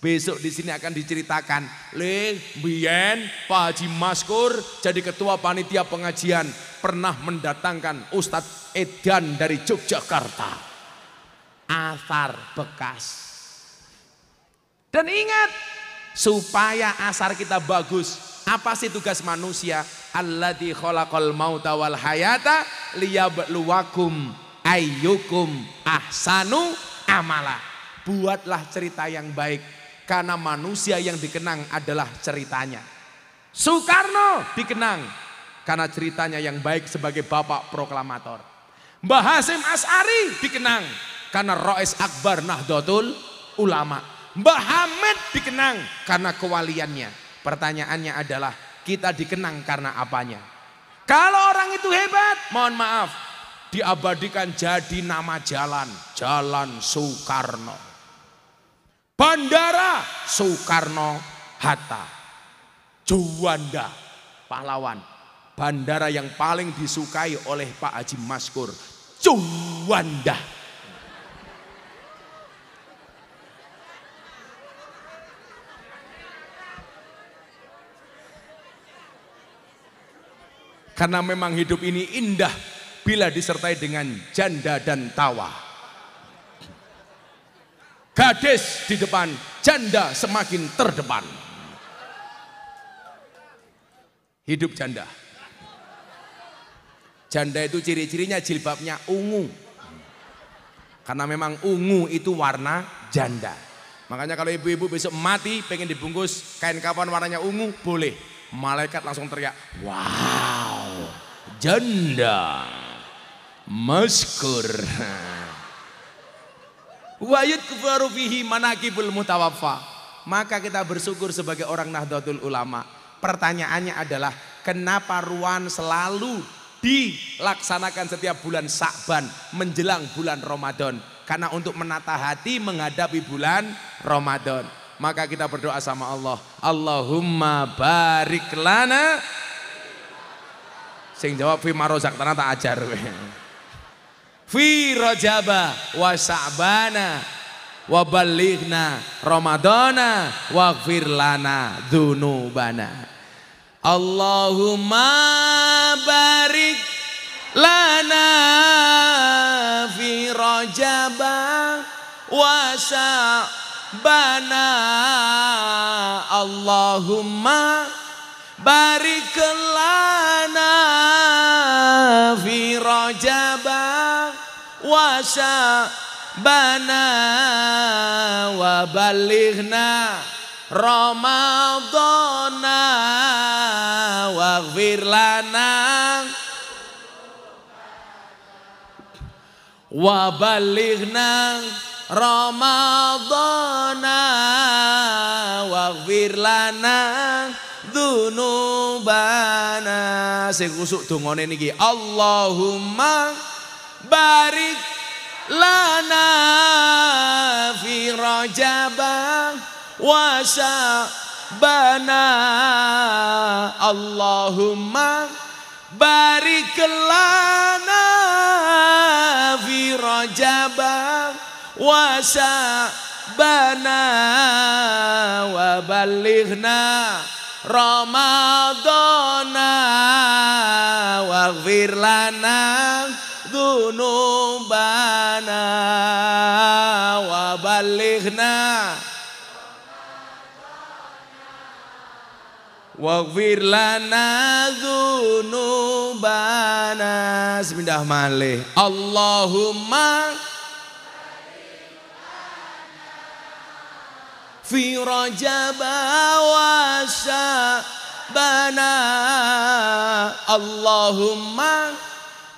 Besok di sini akan diceritakan, Leh, Bien, Pak Haji Maskur jadi ketua panitia pengajian pernah mendatangkan Ustadz Edan dari Yogyakarta. Asar bekas. Dan ingat, supaya asar kita bagus, apa sih tugas manusia? Alladzi khalaqal mauta wal hayata liyabluwakum ayyukum ahsanu amala. Buatlah cerita yang baik karena manusia yang dikenang adalah ceritanya. Soekarno dikenang karena ceritanya yang baik sebagai bapak proklamator. Mbah Hasim As'ari dikenang karena Roes Akbar Nahdlatul Ulama. Mbah Hamid dikenang karena kewaliannya. Pertanyaannya adalah kita dikenang karena apanya? Kalau orang itu hebat, mohon maaf, diabadikan jadi nama jalan, Jalan Soekarno. Bandara Soekarno Hatta. Juanda, pahlawan. Bandara yang paling disukai oleh Pak Haji Maskur. Juanda. Karena memang hidup ini indah bila disertai dengan janda dan tawa. Gadis di depan, janda semakin terdepan. Hidup janda. Janda itu ciri-cirinya jilbabnya ungu. Karena memang ungu itu warna janda. Makanya kalau ibu-ibu besok mati pengen dibungkus kain kapan warnanya ungu boleh. Malaikat langsung teriak, wow, janda, maskur. Wayud kufaru fihi manakibul mutawaffa. Maka kita bersyukur sebagai orang Nahdlatul Ulama. Pertanyaannya adalah kenapa Ruan selalu dilaksanakan setiap bulan Sa'ban menjelang bulan Ramadan? Karena untuk menata hati menghadapi bulan Ramadan. Maka kita berdoa sama Allah. Allahumma barik lana. Sing jawab fi marozak tanah tak ajar. Fi rojaba wa sa'bana wa balighna ramadana wa lana dhunubana. Allahumma barik lana fi rojaba wa sa'bana bana Allahumma barik lana fi rajaba wa bana wa balighna ramadana wa lana wa balighna Ramadana waghfir lana dzunubana sing kusuk dongane niki Allahumma barik lana fi rajaba wa sya'bana Allahumma barik lana bana وبلغنا رمضانا واغفر لنا ذنوبنا وبلغنا Waghfir lana dhunubana semindah Allahumma في رجب وشبنا اللهم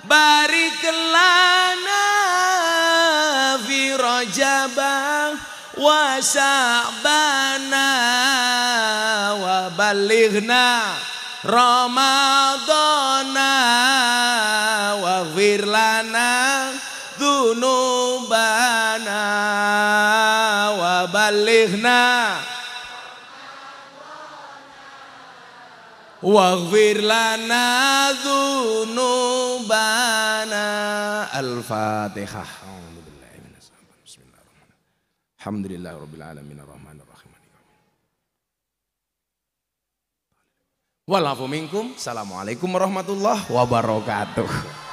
بارك لنا في رجب وشعبنا وبلغنا رمضان alihna Waghfir lana Al-Fatihah Alhamdulillah Rabbil Alamin Ar-Rahman Assalamualaikum warahmatullahi wabarakatuh